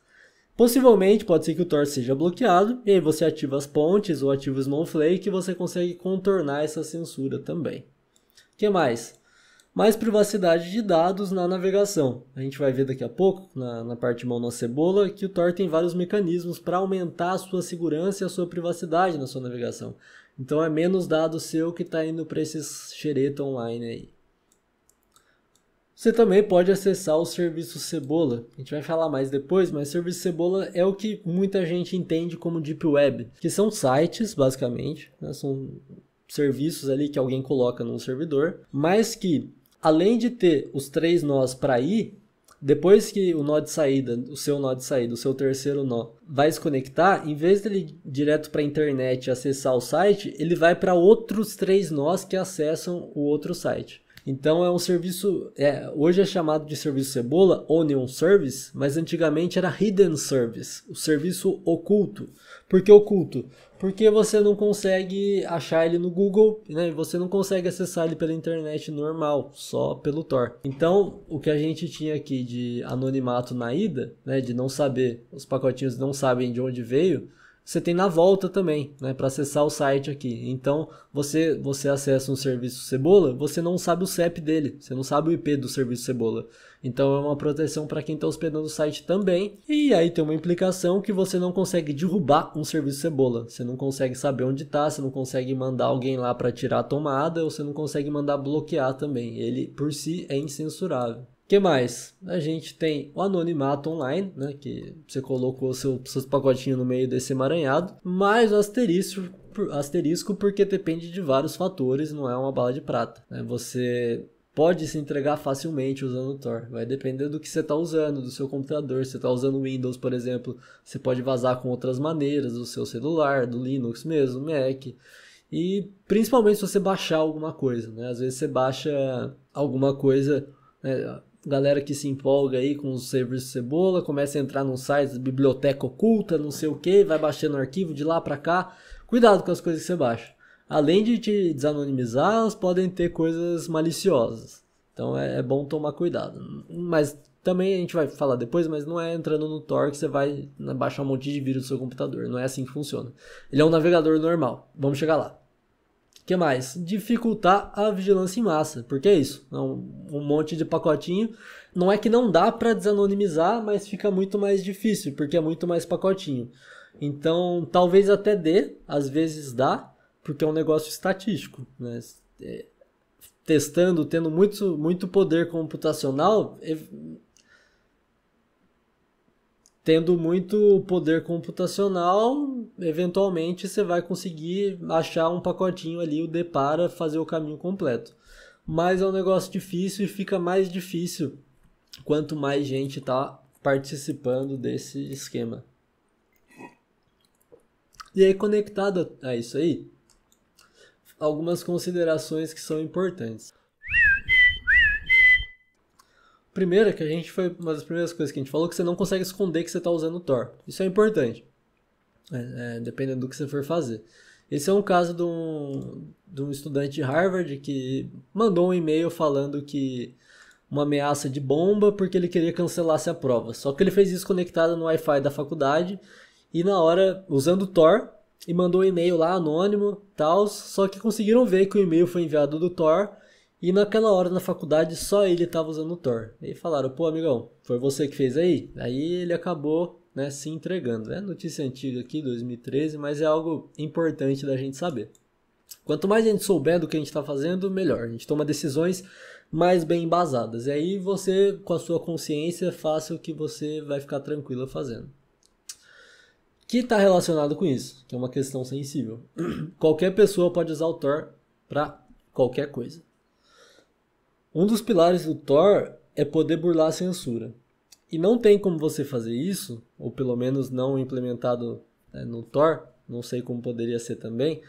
Possivelmente pode ser que o Tor seja bloqueado, e aí você ativa as pontes ou ativa o Snowflake e você consegue contornar essa censura também. O que mais? mais privacidade de dados na navegação. A gente vai ver daqui a pouco, na, na parte de mão na cebola, que o Tor tem vários mecanismos para aumentar a sua segurança e a sua privacidade na sua navegação. Então é menos dado seu que está indo para esses xereta online aí. Você também pode acessar o serviço Cebola. A gente vai falar mais depois, mas serviço Cebola é o que muita gente entende como Deep Web, que são sites, basicamente, né? são serviços ali que alguém coloca num servidor, mas que além de ter os três nós para ir, depois que o nó de saída, o seu nó de saída, o seu terceiro nó, vai se conectar, em vez dele ir direto para a internet acessar o site, ele vai para outros três nós que acessam o outro site. Então é um serviço, é, hoje é chamado de serviço cebola, Onion Service, mas antigamente era Hidden Service, o serviço oculto. Por que oculto? porque você não consegue achar ele no Google, né? Você não consegue acessar ele pela internet normal, só pelo Tor. Então, o que a gente tinha aqui de anonimato na ida, né? De não saber, os pacotinhos não sabem de onde veio, você tem na volta também, né, para acessar o site aqui. Então, você você acessa um serviço Cebola, você não sabe o CEP dele, você não sabe o IP do serviço Cebola. Então, é uma proteção para quem está hospedando o site também. E aí tem uma implicação que você não consegue derrubar um serviço Cebola. Você não consegue saber onde está, você não consegue mandar alguém lá para tirar a tomada, ou você não consegue mandar bloquear também. Ele por si é incensurável que mais? A gente tem o anonimato online, né, que você colocou seu, seus pacotinhos no meio desse emaranhado, mais o asterisco, asterisco porque depende de vários fatores, não é uma bala de prata. Né? Você pode se entregar facilmente usando o Tor. Vai depender do que você está usando, do seu computador. Se você está usando Windows, por exemplo, você pode vazar com outras maneiras, do seu celular, do Linux mesmo, Mac. E principalmente se você baixar alguma coisa, né? Às vezes você baixa alguma coisa né, galera que se empolga aí com os serviços Cebola, começa a entrar num site, biblioteca oculta, não sei o que, vai baixando arquivo de lá para cá. Cuidado com as coisas que você baixa. Além de te desanonimizar, elas podem ter coisas maliciosas. Então é, é bom tomar cuidado. Mas também a gente vai falar depois, mas não é entrando no Tor que você vai baixar um monte de vírus do seu computador. Não é assim que funciona. Ele é um navegador normal. Vamos chegar lá que mais? Dificultar a vigilância em massa, porque é isso, é um, um monte de pacotinho. Não é que não dá para desanonimizar, mas fica muito mais difícil, porque é muito mais pacotinho. Então, talvez até dê, às vezes dá, porque é um negócio estatístico. Né? É, testando, tendo muito, muito poder computacional, tendo muito poder computacional, eventualmente você vai conseguir achar um pacotinho ali, o depara, para fazer o caminho completo. Mas é um negócio difícil e fica mais difícil quanto mais gente está participando desse esquema. E aí, conectado a isso aí, algumas considerações que são importantes. Primeiro, que a gente foi uma das primeiras coisas que a gente falou, que você não consegue esconder que você está usando o Tor. Isso é importante, é, é, dependendo do que você for fazer. Esse é um caso de um, de um estudante de Harvard que mandou um e-mail falando que uma ameaça de bomba porque ele queria cancelar a prova. Só que ele fez isso conectado no Wi-Fi da faculdade e na hora usando o Tor e mandou um e-mail lá anônimo, tal, só que conseguiram ver que o e-mail foi enviado do Tor e naquela hora na faculdade só ele estava usando o Thor. E falaram, pô, amigão, foi você que fez aí? Aí ele acabou né, se entregando. É notícia antiga aqui, 2013, mas é algo importante da gente saber. Quanto mais a gente souber do que a gente está fazendo, melhor. A gente toma decisões mais bem embasadas. E aí você, com a sua consciência, faça o que você vai ficar tranquila fazendo. Que está relacionado com isso, que é uma questão sensível. Qualquer pessoa pode usar o Thor para qualquer coisa. Um dos pilares do Thor é poder burlar a censura. E não tem como você fazer isso, ou pelo menos não implementado né, no Thor, não sei como poderia ser também.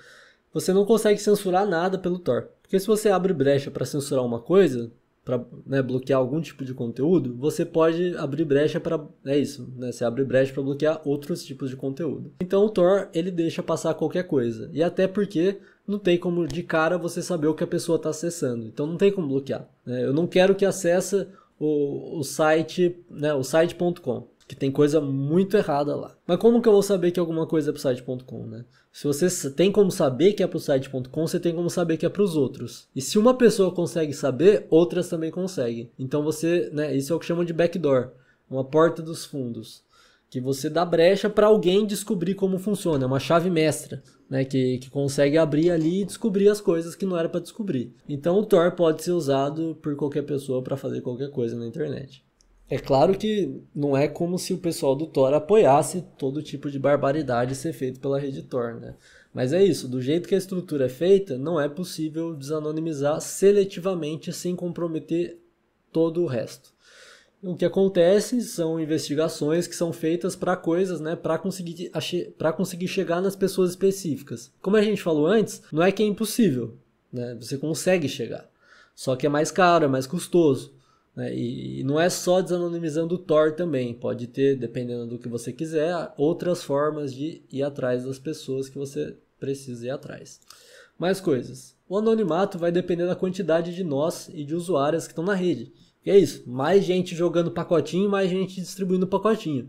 Você não consegue censurar nada pelo Thor. Porque se você abre brecha para censurar uma coisa, para né, bloquear algum tipo de conteúdo, você pode abrir brecha para é isso, né? Você abre brecha para bloquear outros tipos de conteúdo. Então o Thor ele deixa passar qualquer coisa e até porque não tem como de cara você saber o que a pessoa está acessando. Então não tem como bloquear. Né? Eu não quero que acesse o, o site, né, o site.com, que tem coisa muito errada lá. Mas como que eu vou saber que alguma coisa é para o site.com, né? Se é você tem como saber que é para o site.com, você tem como saber que é para os outros. E se uma pessoa consegue saber, outras também conseguem. Então você, né, isso é o que chamam de backdoor, uma porta dos fundos que você dá brecha para alguém descobrir como funciona, é uma chave mestra, né, que, que consegue abrir ali e descobrir as coisas que não era para descobrir. Então o Tor pode ser usado por qualquer pessoa para fazer qualquer coisa na internet. É claro que não é como se o pessoal do Tor apoiasse todo tipo de barbaridade ser feito pela rede Tor, né? Mas é isso, do jeito que a estrutura é feita, não é possível desanonimizar seletivamente sem comprometer todo o resto o que acontece são investigações que são feitas para coisas, né, para conseguir para conseguir chegar nas pessoas específicas. Como a gente falou antes, não é que é impossível, né? Você consegue chegar. Só que é mais caro, é mais custoso. Né? E, e não é só desanonimizando o Tor também. Pode ter, dependendo do que você quiser, outras formas de ir atrás das pessoas que você precisa ir atrás. Mais coisas. O anonimato vai depender da quantidade de nós e de usuários que estão na rede é isso, mais gente jogando pacotinho, mais gente distribuindo pacotinho.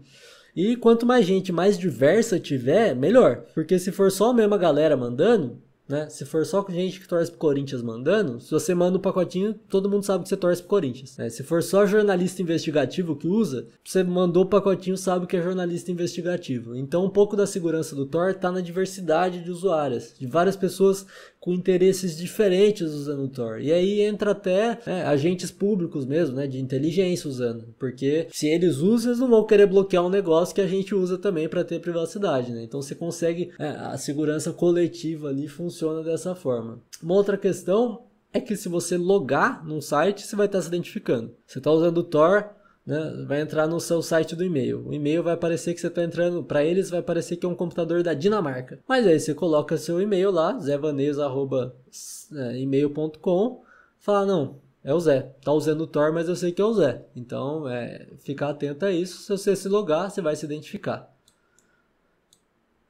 E quanto mais gente mais diversa tiver, melhor. Porque se for só a mesma galera mandando, né? Se for só gente que torce pro Corinthians mandando, se você manda um pacotinho, todo mundo sabe que você torce pro Corinthians. Né? Se for só jornalista investigativo que usa, você mandou o pacotinho, sabe que é jornalista investigativo. Então, um pouco da segurança do Tor tá na diversidade de usuárias, de várias pessoas com interesses diferentes usando o Tor. E aí entra até né, agentes públicos mesmo, né, de inteligência usando, porque se eles usam, eles não vão querer bloquear um negócio que a gente usa também para ter privacidade, né? Então você consegue é, a segurança coletiva ali funciona dessa forma. Uma outra questão é que se você logar num site, você vai estar se identificando. Você está usando o Tor, né, vai entrar no seu site do e-mail. O e-mail vai aparecer que você está entrando, para eles vai aparecer que é um computador da Dinamarca. Mas aí você coloca seu e-mail lá, zevaneios@email.com, é, fala não, é o Zé. Tá usando o Tor, mas eu sei que é o Zé. Então, é, ficar atento a isso. Se você se logar, você vai se identificar.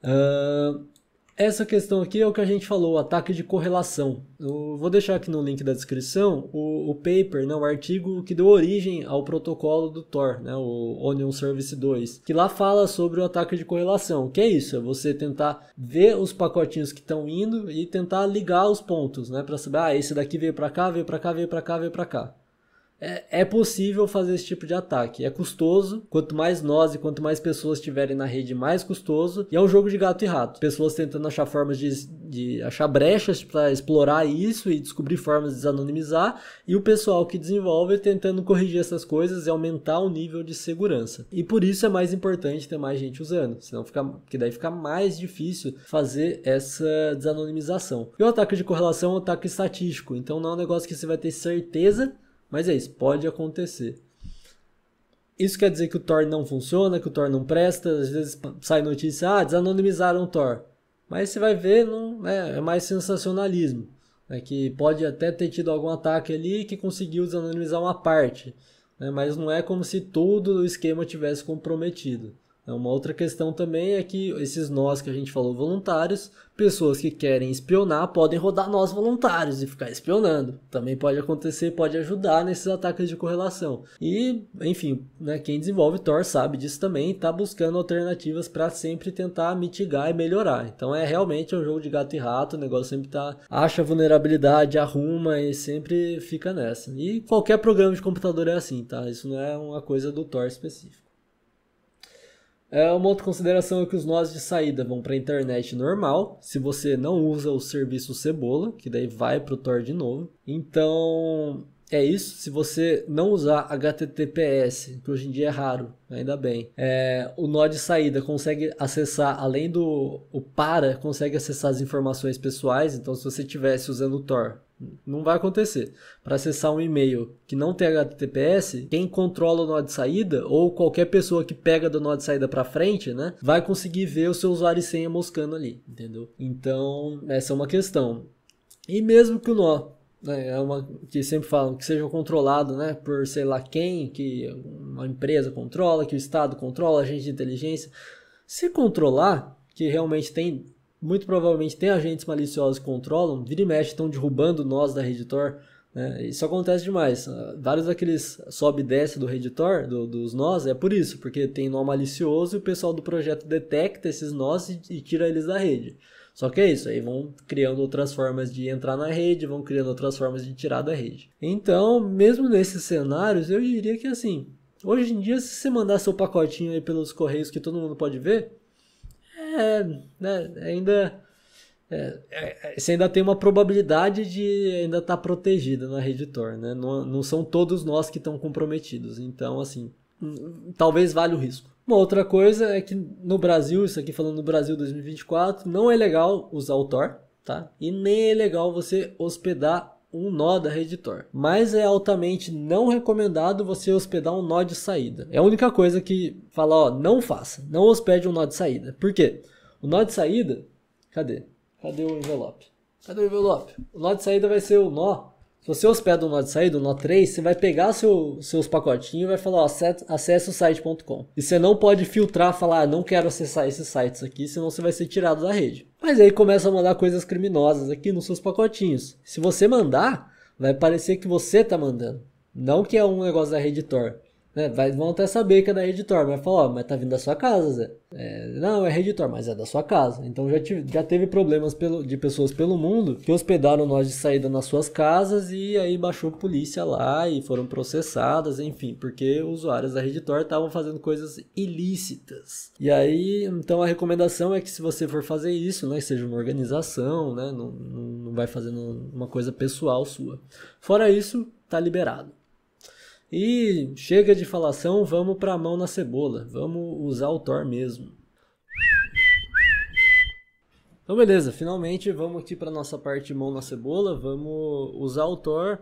Uh, essa questão aqui é o que a gente falou, o ataque de correlação. Eu vou deixar aqui no link da descrição o, o paper, né, o artigo que deu origem ao protocolo do Tor, né, o Onion Service 2, que lá fala sobre o ataque de correlação. O que é isso? É você tentar ver os pacotinhos que estão indo e tentar ligar os pontos, né, para saber, ah, esse daqui veio para cá, veio para cá, veio para cá, veio para cá. É, é, possível fazer esse tipo de ataque. É custoso, quanto mais nós e quanto mais pessoas tiverem na rede, mais custoso. E é um jogo de gato e rato. Pessoas tentando achar formas de, de achar brechas para explorar isso e descobrir formas de desanonimizar, e o pessoal que desenvolve tentando corrigir essas coisas e aumentar o nível de segurança. E por isso é mais importante ter mais gente usando, senão fica, que daí fica mais difícil fazer essa desanonimização. E o ataque de correlação é um ataque estatístico, então não é um negócio que você vai ter certeza mas é isso, pode acontecer. Isso quer dizer que o Tor não funciona, que o Tor não presta, às vezes sai notícia, ah, desanonimizaram o Tor. Mas você vai ver, não, é, é mais sensacionalismo. é que pode até ter tido algum ataque ali que conseguiu desanonimizar uma parte. Né, mas não é como se todo o esquema tivesse comprometido. É uma outra questão também é que esses nós que a gente falou voluntários, pessoas que querem espionar podem rodar nós voluntários e ficar espionando. Também pode acontecer, pode ajudar nesses ataques de correlação. E, enfim, né, quem desenvolve Tor sabe disso também e está buscando alternativas para sempre tentar mitigar e melhorar. Então é realmente um jogo de gato e rato, o negócio sempre tá acha vulnerabilidade, arruma e sempre fica nessa. E qualquer programa de computador é assim, tá? Isso não é uma coisa do Tor específico. É, uma outra consideração é que os nós de saída vão para a internet normal, se você não usa o serviço Cebola, que daí vai para o Tor de novo. Então, é isso. Se você não usar HTTPS, que hoje em dia é raro, ainda bem, é, o nó de saída consegue acessar, além do o para, consegue acessar as informações pessoais. Então, se você estivesse usando o Tor, não vai acontecer. Para acessar um e-mail que não tem HTTPS, quem controla o nó de saída ou qualquer pessoa que pega do nó de saída para frente, né, vai conseguir ver o seu usuário e senha moscando ali, entendeu? Então, essa é uma questão. E mesmo que o nó né, é uma que sempre falam que seja controlado, né, por sei lá quem, que uma empresa controla, que o estado controla, agente de inteligência, se controlar, que realmente tem muito provavelmente tem agentes maliciosos que controlam, vira e mexe, estão derrubando nós da Reditor. Né? Isso acontece demais. Ah, vários daqueles sobe e desce do Reditor, do, dos nós, é por isso, porque tem nó malicioso e o pessoal do projeto detecta esses nós e, e tira eles da rede. Só que é isso, aí vão criando outras formas de entrar na rede, vão criando outras formas de tirar da rede. Então, mesmo nesses cenários, eu diria que assim, hoje em dia, se você mandar seu pacotinho aí pelos correios que todo mundo pode ver, é, né, ainda é, é, é, você ainda tem uma probabilidade de ainda estar tá protegida na rede Tor, né? Não, não são todos nós que estão comprometidos. Então, assim, hum, talvez valha o risco. Uma outra coisa é que no Brasil, isso aqui falando no Brasil 2024, não é legal usar o Tor, tá? E nem é legal você hospedar um nó da rede Tor. Mas é altamente não recomendado você hospedar um nó de saída. É a única coisa que fala, ó, não faça, não hospede um nó de saída. Por quê? O nó de saída, cadê? Cadê o envelope? Cadê o envelope? O nó de saída vai ser o nó. Se você hospeda um nó de saída, o um nó 3, você vai pegar seu, seus pacotinhos e vai falar, ó, acesse o site.com. E você não pode filtrar, falar, ah, não quero acessar esses sites aqui, senão você vai ser tirado da rede. Mas aí começa a mandar coisas criminosas aqui nos seus pacotinhos. Se você mandar, vai parecer que você está mandando, não que é um negócio da Reditor. Né? Vai, vão até saber que é da Reditor, mas falar, oh, mas tá vindo da sua casa, Zé. É, não, é Reditor, mas é da sua casa. Então já, tive, já teve problemas pelo, de pessoas pelo mundo que hospedaram nós de saída nas suas casas e aí baixou polícia lá e foram processadas, enfim, porque usuários da Reditor estavam fazendo coisas ilícitas. E aí, então a recomendação é que se você for fazer isso, né, que seja uma organização, né, não, não vai fazendo uma coisa pessoal sua. Fora isso, tá liberado. E chega de falação, vamos para a mão na cebola. Vamos usar o Thor mesmo. Então beleza, finalmente vamos aqui para nossa parte mão na cebola, vamos usar o Tor,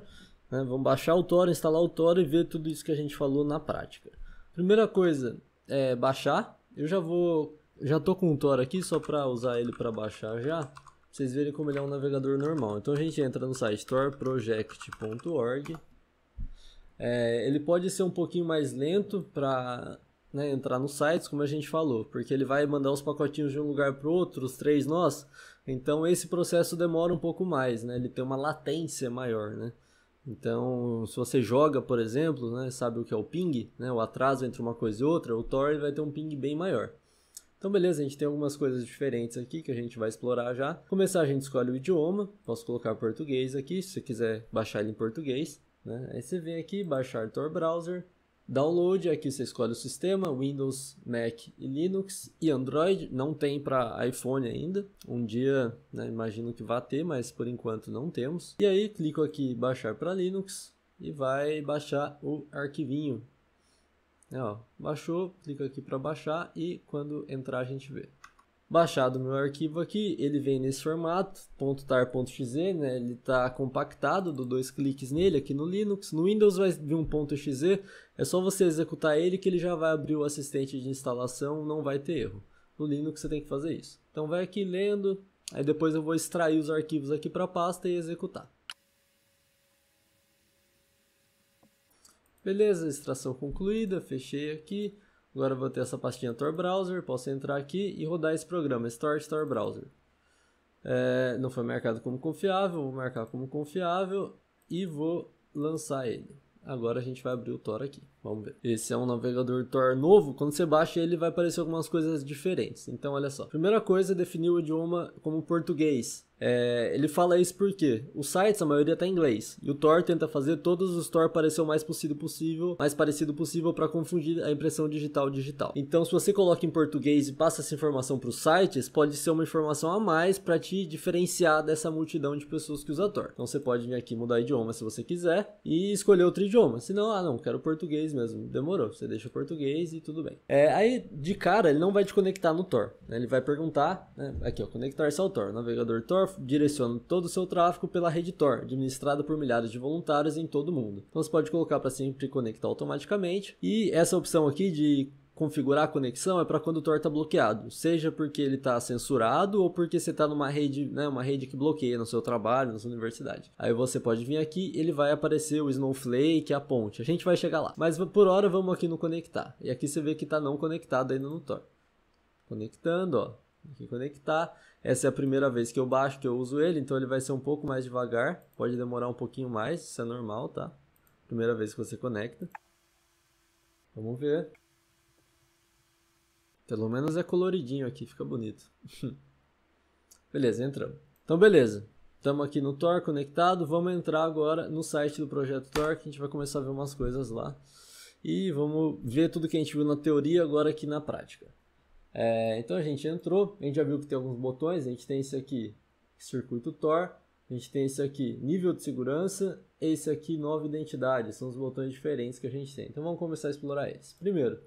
né? vamos baixar o Tor, instalar o Tor e ver tudo isso que a gente falou na prática. Primeira coisa é baixar, eu já vou, já tô com o Tor aqui só para usar ele para baixar já, vocês verem como ele é um navegador normal. Então a gente entra no site torproject.org, é, ele pode ser um pouquinho mais lento para né, entrar nos sites, como a gente falou, porque ele vai mandar os pacotinhos de um lugar para outro, os três nós. Então esse processo demora um pouco mais, né? Ele tem uma latência maior, né? Então, se você joga, por exemplo, né, sabe o que é o ping, né, o atraso entre uma coisa e outra, o Tor vai ter um ping bem maior. Então, beleza, a gente tem algumas coisas diferentes aqui que a gente vai explorar já. Começar, a gente escolhe o idioma, posso colocar português aqui, se você quiser baixar ele em português. Né? Aí você vem aqui, baixar Tor Browser, download, aqui você escolhe o sistema, Windows, Mac e Linux e Android, não tem para iPhone ainda, um dia né, imagino que vá ter, mas por enquanto não temos. E aí clico aqui baixar para Linux e vai baixar o arquivinho. É, ó, baixou, clica aqui para baixar e quando entrar a gente vê baixado o meu arquivo aqui, ele vem nesse formato, .tar.exe, né? ele está compactado, dou dois cliques nele aqui no Linux, no Windows vai vir um .xz, é só você executar ele que ele já vai abrir o assistente de instalação, não vai ter erro. No Linux você tem que fazer isso. Então vai aqui lendo, aí depois eu vou extrair os arquivos aqui para a pasta e executar. Beleza, extração concluída, fechei aqui. Agora eu vou ter essa pastinha Tor Browser, posso entrar aqui e rodar esse programa, start Tor Browser. É, não foi marcado como confiável, vou marcar como confiável e vou lançar ele. Agora a gente vai abrir o Tor aqui, vamos ver. Esse é um navegador Tor novo, quando você baixa ele vai aparecer algumas coisas diferentes. Então olha só, primeira coisa, definir o idioma como português. É, ele fala isso porque os sites, a maioria tá em inglês, e o Tor tenta fazer todos os Tor parecer o mais possível possível, mais parecido possível para confundir a impressão digital digital. Então, se você coloca em português e passa essa informação para os sites, pode ser uma informação a mais para te diferenciar dessa multidão de pessoas que usa Tor. Então, você pode vir aqui mudar idioma se você quiser e escolher outro idioma. Se não, ah, não, quero português mesmo. Demorou, você deixa o português e tudo bem. É, aí, de cara, ele não vai te conectar no Tor. Né? Ele vai perguntar, né? aqui, ó, conectar-se ao Tor, navegador Tor direciona todo o seu tráfego pela rede Tor, administrada por milhares de voluntários em todo o mundo. Então você pode colocar para sempre conectar automaticamente. E essa opção aqui de configurar a conexão é para quando o Tor está bloqueado, seja porque ele está censurado ou porque você está numa rede, né, uma rede que bloqueia no seu trabalho, na sua universidade. Aí você pode vir aqui, ele vai aparecer o Snowflake, a ponte. A gente vai chegar lá. Mas por hora vamos aqui no conectar. E aqui você vê que está não conectado ainda no Tor. Conectando, ó. Aqui conectar. Essa é a primeira vez que eu baixo, que eu uso ele, então ele vai ser um pouco mais devagar, pode demorar um pouquinho mais, isso é normal, tá? Primeira vez que você conecta. Vamos ver. Pelo menos é coloridinho aqui, fica bonito. beleza, entramos. Então beleza, estamos aqui no Tor conectado, vamos entrar agora no site do Projeto Tor, que a gente vai começar a ver umas coisas lá. E vamos ver tudo que a gente viu na teoria agora aqui na prática. É, então a gente entrou, a gente já viu que tem alguns botões, a gente tem esse aqui, circuito Tor, a gente tem esse aqui, nível de segurança, esse aqui, nova identidade, são os botões diferentes que a gente tem. Então vamos começar a explorar eles. Primeiro,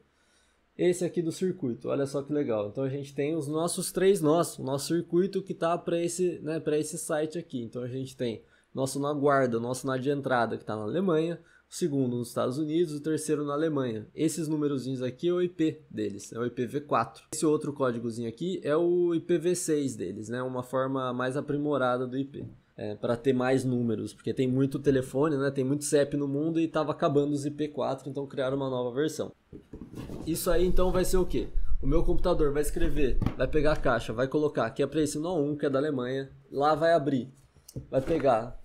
esse aqui do circuito, olha só que legal. Então a gente tem os nossos três nós, o nosso circuito que está para esse, né, esse site aqui. Então a gente tem nosso na guarda, nosso na de entrada que está na Alemanha, o segundo nos Estados Unidos, o terceiro na Alemanha. Esses númerozinhos aqui é o IP deles, é o IPv4. Esse outro códigozinho aqui é o IPv6 deles, né? Uma forma mais aprimorada do IP. É, para ter mais números, porque tem muito telefone, né? Tem muito CEP no mundo e estava acabando os IP4, então criaram uma nova versão. Isso aí então vai ser o quê? O meu computador vai escrever, vai pegar a caixa, vai colocar que é para esse nó 1, que é da Alemanha, lá vai abrir. Vai pegar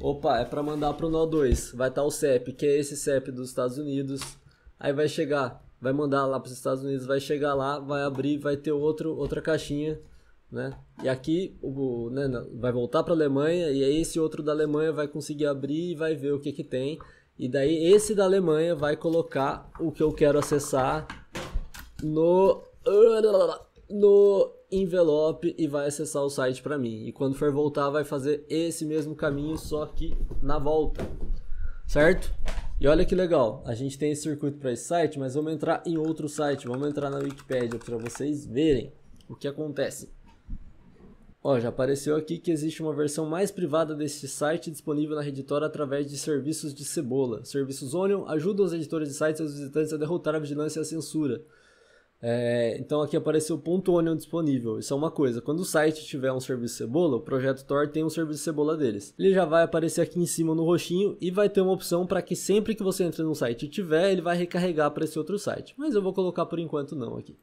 Opa, é para mandar pro nó 2. Vai estar tá o CEP, que é esse CEP dos Estados Unidos. Aí vai chegar, vai mandar lá para os Estados Unidos, vai chegar lá, vai abrir, vai ter outro, outra caixinha, né? E aqui o, né, né, vai voltar para a Alemanha e aí esse outro da Alemanha vai conseguir abrir e vai ver o que que tem. E daí esse da Alemanha vai colocar o que eu quero acessar no no envelope e vai acessar o site para mim. E quando for voltar, vai fazer esse mesmo caminho, só que na volta. Certo? E olha que legal, a gente tem esse circuito para esse site, mas vamos entrar em outro site, vamos entrar na Wikipedia para vocês verem o que acontece. Ó, já apareceu aqui que existe uma versão mais privada deste site disponível na Reditora através de serviços de cebola. Serviços Onion ajudam os editores de sites e os visitantes a derrotar a vigilância e a censura. É, então aqui apareceu ponto .onion disponível, isso é uma coisa. Quando o site tiver um serviço cebola, o projeto Tor tem um serviço cebola deles. Ele já vai aparecer aqui em cima no roxinho e vai ter uma opção para que sempre que você entra no site e tiver, ele vai recarregar para esse outro site. Mas eu vou colocar por enquanto não aqui.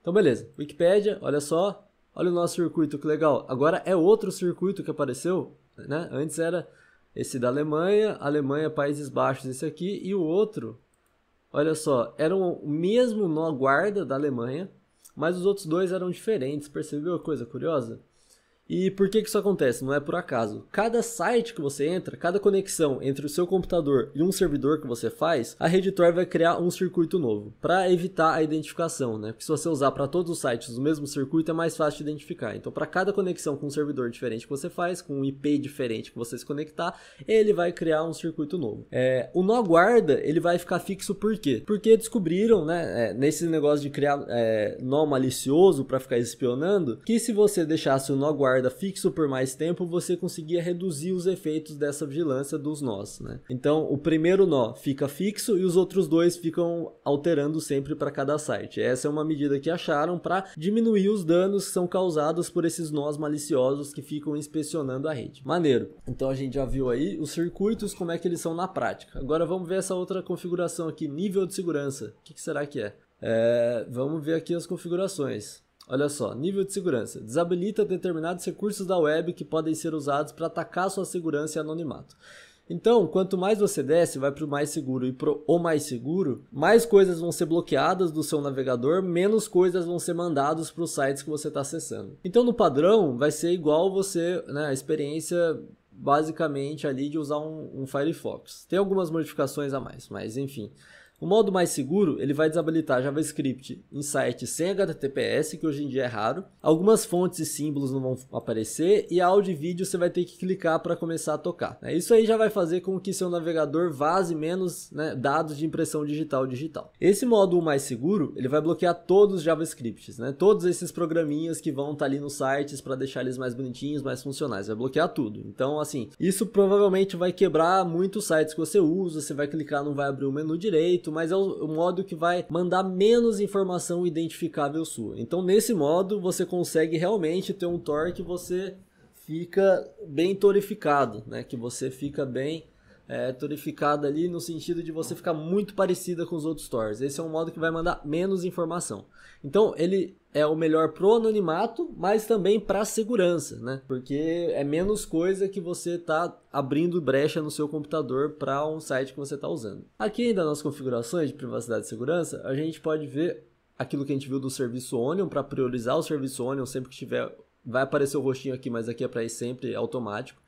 Então beleza, Wikipedia, olha só, olha o nosso circuito, que legal. Agora é outro circuito que apareceu, né? Antes era esse da Alemanha, Alemanha, Países Baixos, esse aqui, e o outro Olha só, eram o mesmo nó guarda da Alemanha, mas os outros dois eram diferentes. Percebeu a coisa curiosa? E por que, que isso acontece? Não é por acaso. Cada site que você entra, cada conexão entre o seu computador e um servidor que você faz, a Tor vai criar um circuito novo para evitar a identificação, né? Porque se você usar para todos os sites o mesmo circuito é mais fácil de identificar. Então, para cada conexão com um servidor diferente que você faz, com um IP diferente que você se conectar, ele vai criar um circuito novo. É, o nó guarda ele vai ficar fixo por quê? Porque descobriram, né? É, nesse negócio de criar é, nó malicioso para ficar espionando, que se você deixasse o nó guarda guarda fixo por mais tempo, você conseguia reduzir os efeitos dessa vigilância dos nós, né? Então, o primeiro nó fica fixo e os outros dois ficam alterando sempre para cada site. Essa é uma medida que acharam para diminuir os danos que são causados por esses nós maliciosos que ficam inspecionando a rede. Maneiro. Então a gente já viu aí os circuitos, como é que eles são na prática. Agora vamos ver essa outra configuração aqui, nível de segurança. O que, será que é? é? Vamos ver aqui as configurações. Olha só, nível de segurança. Desabilita determinados recursos da web que podem ser usados para atacar sua segurança e anonimato. Então, quanto mais você desce, vai para o mais seguro e pro o mais seguro, mais coisas vão ser bloqueadas do seu navegador, menos coisas vão ser mandadas para os sites que você está acessando. Então, no padrão, vai ser igual você, né, a experiência basicamente ali de usar um, um Firefox. Tem algumas modificações a mais, mas enfim. O modo mais seguro, ele vai desabilitar JavaScript em sites sem HTTPS, que hoje em dia é raro. Algumas fontes e símbolos não vão aparecer e áudio e vídeo você vai ter que clicar para começar a tocar. Né? Isso aí já vai fazer com que seu navegador vaze menos né, dados de impressão digital digital. Esse modo mais seguro, ele vai bloquear todos os JavaScripts, né? todos esses programinhas que vão estar tá ali nos sites para deixar eles mais bonitinhos, mais funcionais, vai bloquear tudo. Então, assim, isso provavelmente vai quebrar muitos sites que você usa, você vai clicar, não vai abrir o menu direito, mas é o modo que vai mandar menos informação identificável sua. Então, nesse modo, você consegue realmente ter um Tor que você fica bem torificado, né? Que você fica bem é, tonificada ali no sentido de você ficar muito parecida com os outros stores. Esse é um modo que vai mandar menos informação. Então ele é o melhor pro anonimato, mas também para segurança, né? Porque é menos coisa que você tá abrindo brecha no seu computador para um site que você está usando. Aqui ainda nas configurações de privacidade e segurança, a gente pode ver aquilo que a gente viu do serviço Onion para priorizar o serviço Onion sempre que tiver vai aparecer o rostinho aqui, mas aqui é para ir sempre automático.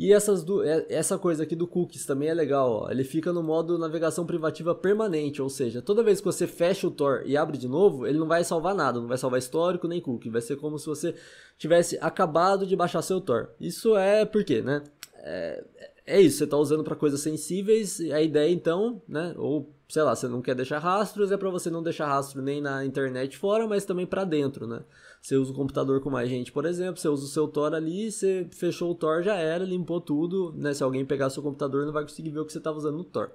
E essas do, é, essa coisa aqui do cookies também é legal, ó. ele fica no modo navegação privativa permanente, ou seja, toda vez que você fecha o Tor e abre de novo, ele não vai salvar nada, não vai salvar histórico nem cookie, vai ser como se você tivesse acabado de baixar seu Tor. Isso é porque, né? É, é, é isso, você está usando para coisas sensíveis, a ideia então, né? Ou sei lá, você não quer deixar rastros, é para você não deixar rastro nem na internet fora, mas também para dentro, né? Você usa o computador com mais gente, por exemplo, você usa o seu Tor ali, você fechou o Tor, já era, limpou tudo, né? Se alguém pegar seu computador, não vai conseguir ver o que você estava tá usando no Tor.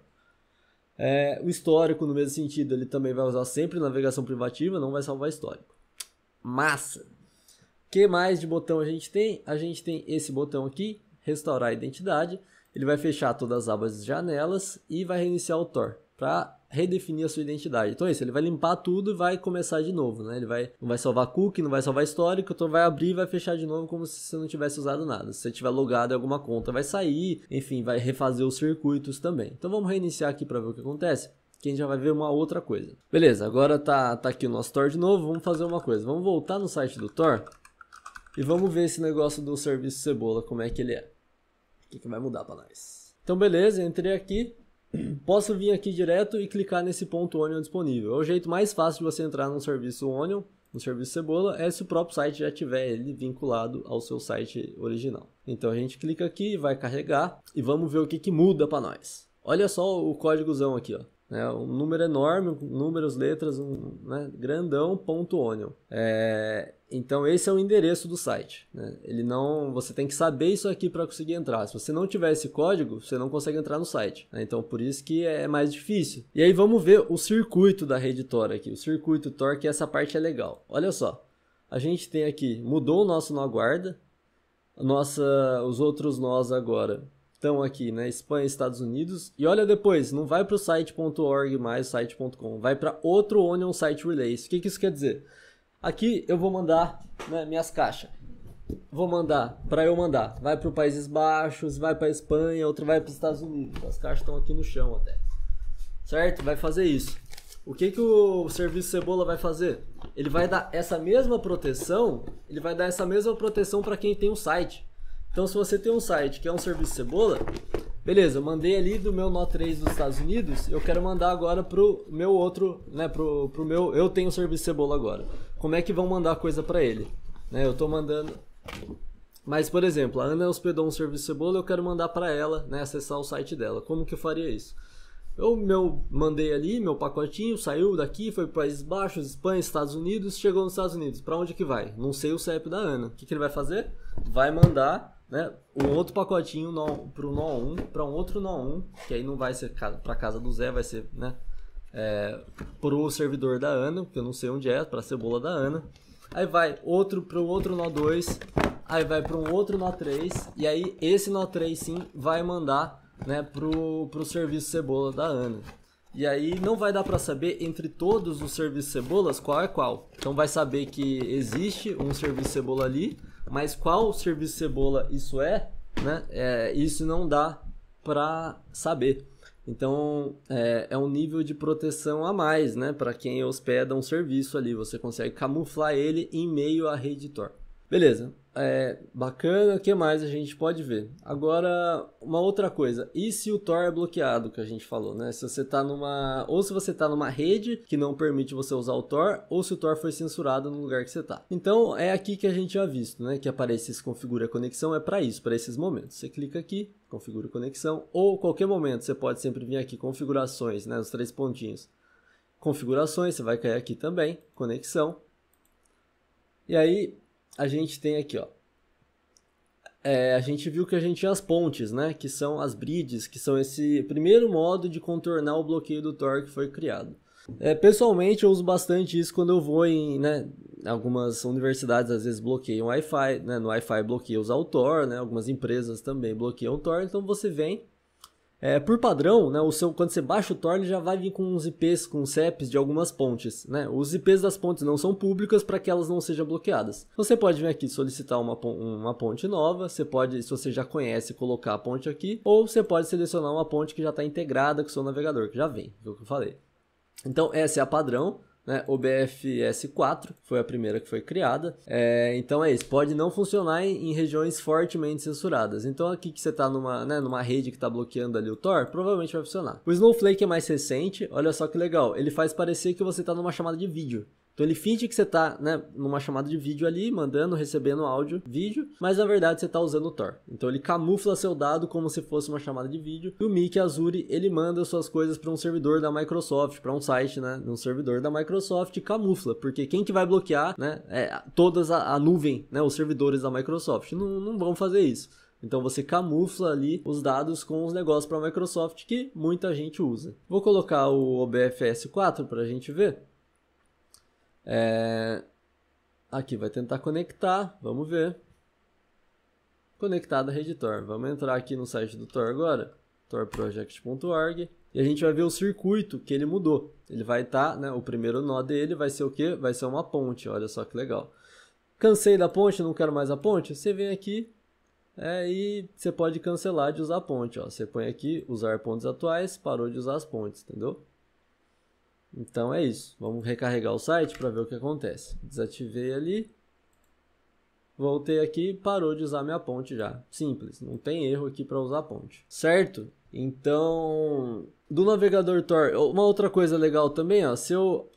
É, o histórico, no mesmo sentido, ele também vai usar sempre navegação privativa, não vai salvar histórico. Massa! que mais de botão a gente tem? A gente tem esse botão aqui, restaurar a identidade. Ele vai fechar todas as abas e janelas e vai reiniciar o Tor para redefinir a sua identidade. Então é isso, ele vai limpar tudo e vai começar de novo, né? Ele vai, não vai salvar cookie, não vai salvar histórico, então vai abrir e vai fechar de novo como se você não tivesse usado nada. Se você tiver logado em alguma conta, vai sair, enfim, vai refazer os circuitos também. Então vamos reiniciar aqui para ver o que acontece que a gente já vai ver uma outra coisa. Beleza, agora tá, tá aqui o nosso Tor de novo, vamos fazer uma coisa. Vamos voltar no site do Tor e vamos ver esse negócio do serviço cebola, como é que ele é. O que, que vai mudar para nós. Então beleza, entrei aqui, posso vir aqui direto e clicar nesse ponto Onion disponível. É o jeito mais fácil de você entrar num serviço Onion, no serviço Cebola, é se o próprio site já tiver ele vinculado ao seu site original. Então a gente clica aqui, vai carregar e vamos ver o que, que muda para nós. Olha só o códigozão aqui, ó né? Um número enorme, números, letras, um, né? grandão, ponto .onion. É, então esse é o endereço do site. Né? Ele não, você tem que saber isso aqui para conseguir entrar. Se você não tiver esse código, você não consegue entrar no site. Né? Então por isso que é mais difícil. E aí vamos ver o circuito da rede Tor aqui, o circuito Tor que essa parte é legal. Olha só, a gente tem aqui mudou o nosso nó guarda, nossa, os outros nós agora estão aqui, né? Espanha, Estados Unidos. E olha depois, não vai para o site.org mais, site.com, vai para outro Onion Site Release. O que, que isso quer dizer? Aqui eu vou mandar né, minhas caixas. Vou mandar, para eu mandar, vai para os Países Baixos, vai para Espanha, outro vai para os Estados Unidos. As caixas estão aqui no chão até. Certo? Vai fazer isso. O que, que o serviço Cebola vai fazer? Ele vai dar essa mesma proteção, ele vai dar essa mesma proteção para quem tem um site. Então, se você tem um site que é um serviço cebola, beleza, eu mandei ali do meu nó 3 dos Estados Unidos, eu quero mandar agora pro meu outro, né, pro, pro meu, eu tenho um serviço cebola agora. Como é que vão mandar coisa para ele? Né, eu estou mandando mas, por exemplo, a Ana hospedou um serviço cebola, eu quero mandar para ela, né, acessar o site dela. Como que eu faria isso? Eu meu, mandei ali meu pacotinho, saiu daqui, foi para Países Baixos, Espanha, Estados Unidos, chegou nos Estados Unidos. Para onde que vai? Não sei o CEP da Ana. O que, que ele vai fazer? Vai mandar né, um outro pacotinho no, pro nó 1, para um outro nó 1, que aí não vai ser para casa do Zé, vai ser, né, é, pro servidor da Ana, que eu não sei onde é, para cebola da Ana. Aí vai outro para o outro nó 2, aí vai para um outro nó 3, e aí esse nó 3 sim vai mandar, né, pro, pro serviço cebola da Ana. E aí não vai dar para saber entre todos os serviços cebolas qual é qual. Então vai saber que existe um serviço cebola ali, mas qual serviço cebola isso é, né? É, isso não dá para saber. Então é, é, um nível de proteção a mais, né? Para quem hospeda um serviço ali, você consegue camuflar ele em meio à rede Tor. Beleza é, bacana, o que mais a gente pode ver? Agora, uma outra coisa, e se o Tor é bloqueado, que a gente falou, né? Se você tá numa. Ou se você tá numa rede que não permite você usar o Tor, ou se o Tor foi censurado no lugar que você tá. Então é aqui que a gente já é visto, né? Que aparece esse configura conexão, é para isso, para esses momentos. Você clica aqui, configura conexão, ou qualquer momento você pode sempre vir aqui, configurações, né? Os três pontinhos. Configurações, você vai cair aqui também, conexão. E aí, a gente tem aqui, ó. É, a gente viu que a gente tinha as pontes, né? Que são as bridges, que são esse primeiro modo de contornar o bloqueio do Tor que foi criado. É, pessoalmente, eu uso bastante isso quando eu vou em, né? Algumas universidades às vezes bloqueiam o Wi-Fi, né? No Wi-Fi bloqueia usar o Tor, né? Algumas empresas também bloqueiam o Tor, então você vem é, por padrão, né, o seu, quando você baixa o Tor, ele já vai vir com uns IPs, com CEPs de algumas pontes. Né? Os IPs das pontes não são públicas para que elas não sejam bloqueadas. você pode vir aqui solicitar uma, uma ponte nova, você pode, se você já conhece, colocar a ponte aqui, ou você pode selecionar uma ponte que já está integrada com o seu navegador, que já vem, viu é o que eu falei. Então essa é a padrão, né? bfs 4 foi a primeira que foi criada. É, então é isso, pode não funcionar em, em regiões fortemente censuradas. Então aqui que você está numa, né, numa rede que está bloqueando ali o Tor, provavelmente vai funcionar. O Snowflake é mais recente, olha só que legal, ele faz parecer que você está numa chamada de vídeo. Então ele finge que você está né, numa chamada de vídeo ali, mandando, recebendo áudio, vídeo, mas na verdade você está usando o Tor. Então ele camufla seu dado como se fosse uma chamada de vídeo. E o Mickey Azuri, ele manda suas coisas para um servidor da Microsoft, para um site, né, num servidor da Microsoft, camufla, porque quem que vai bloquear, né, é todas a, a nuvem, né, os servidores da Microsoft, não, não vão fazer isso. Então você camufla ali os dados com os negócios para a Microsoft que muita gente usa. Vou colocar o OBFS 4 para a gente ver. É... Aqui vai tentar conectar, vamos ver. Conectado a rede Tor. Vamos entrar aqui no site do Tor agora, torproject.org, e a gente vai ver o circuito que ele mudou. Ele vai estar, tá, né, o primeiro nó dele vai ser o quê? Vai ser uma ponte, olha só que legal. Cansei da ponte, não quero mais a ponte? Você vem aqui é, e você pode cancelar de usar a ponte. Ó. Você põe aqui usar pontes atuais, parou de usar as pontes, entendeu? Então é isso. Vamos recarregar o site para ver o que acontece. Desativei ali. Voltei aqui, parou de usar minha ponte já. Simples, não tem erro aqui para usar a ponte. Certo? Então, do navegador Tor, uma outra coisa legal também, ó, se eu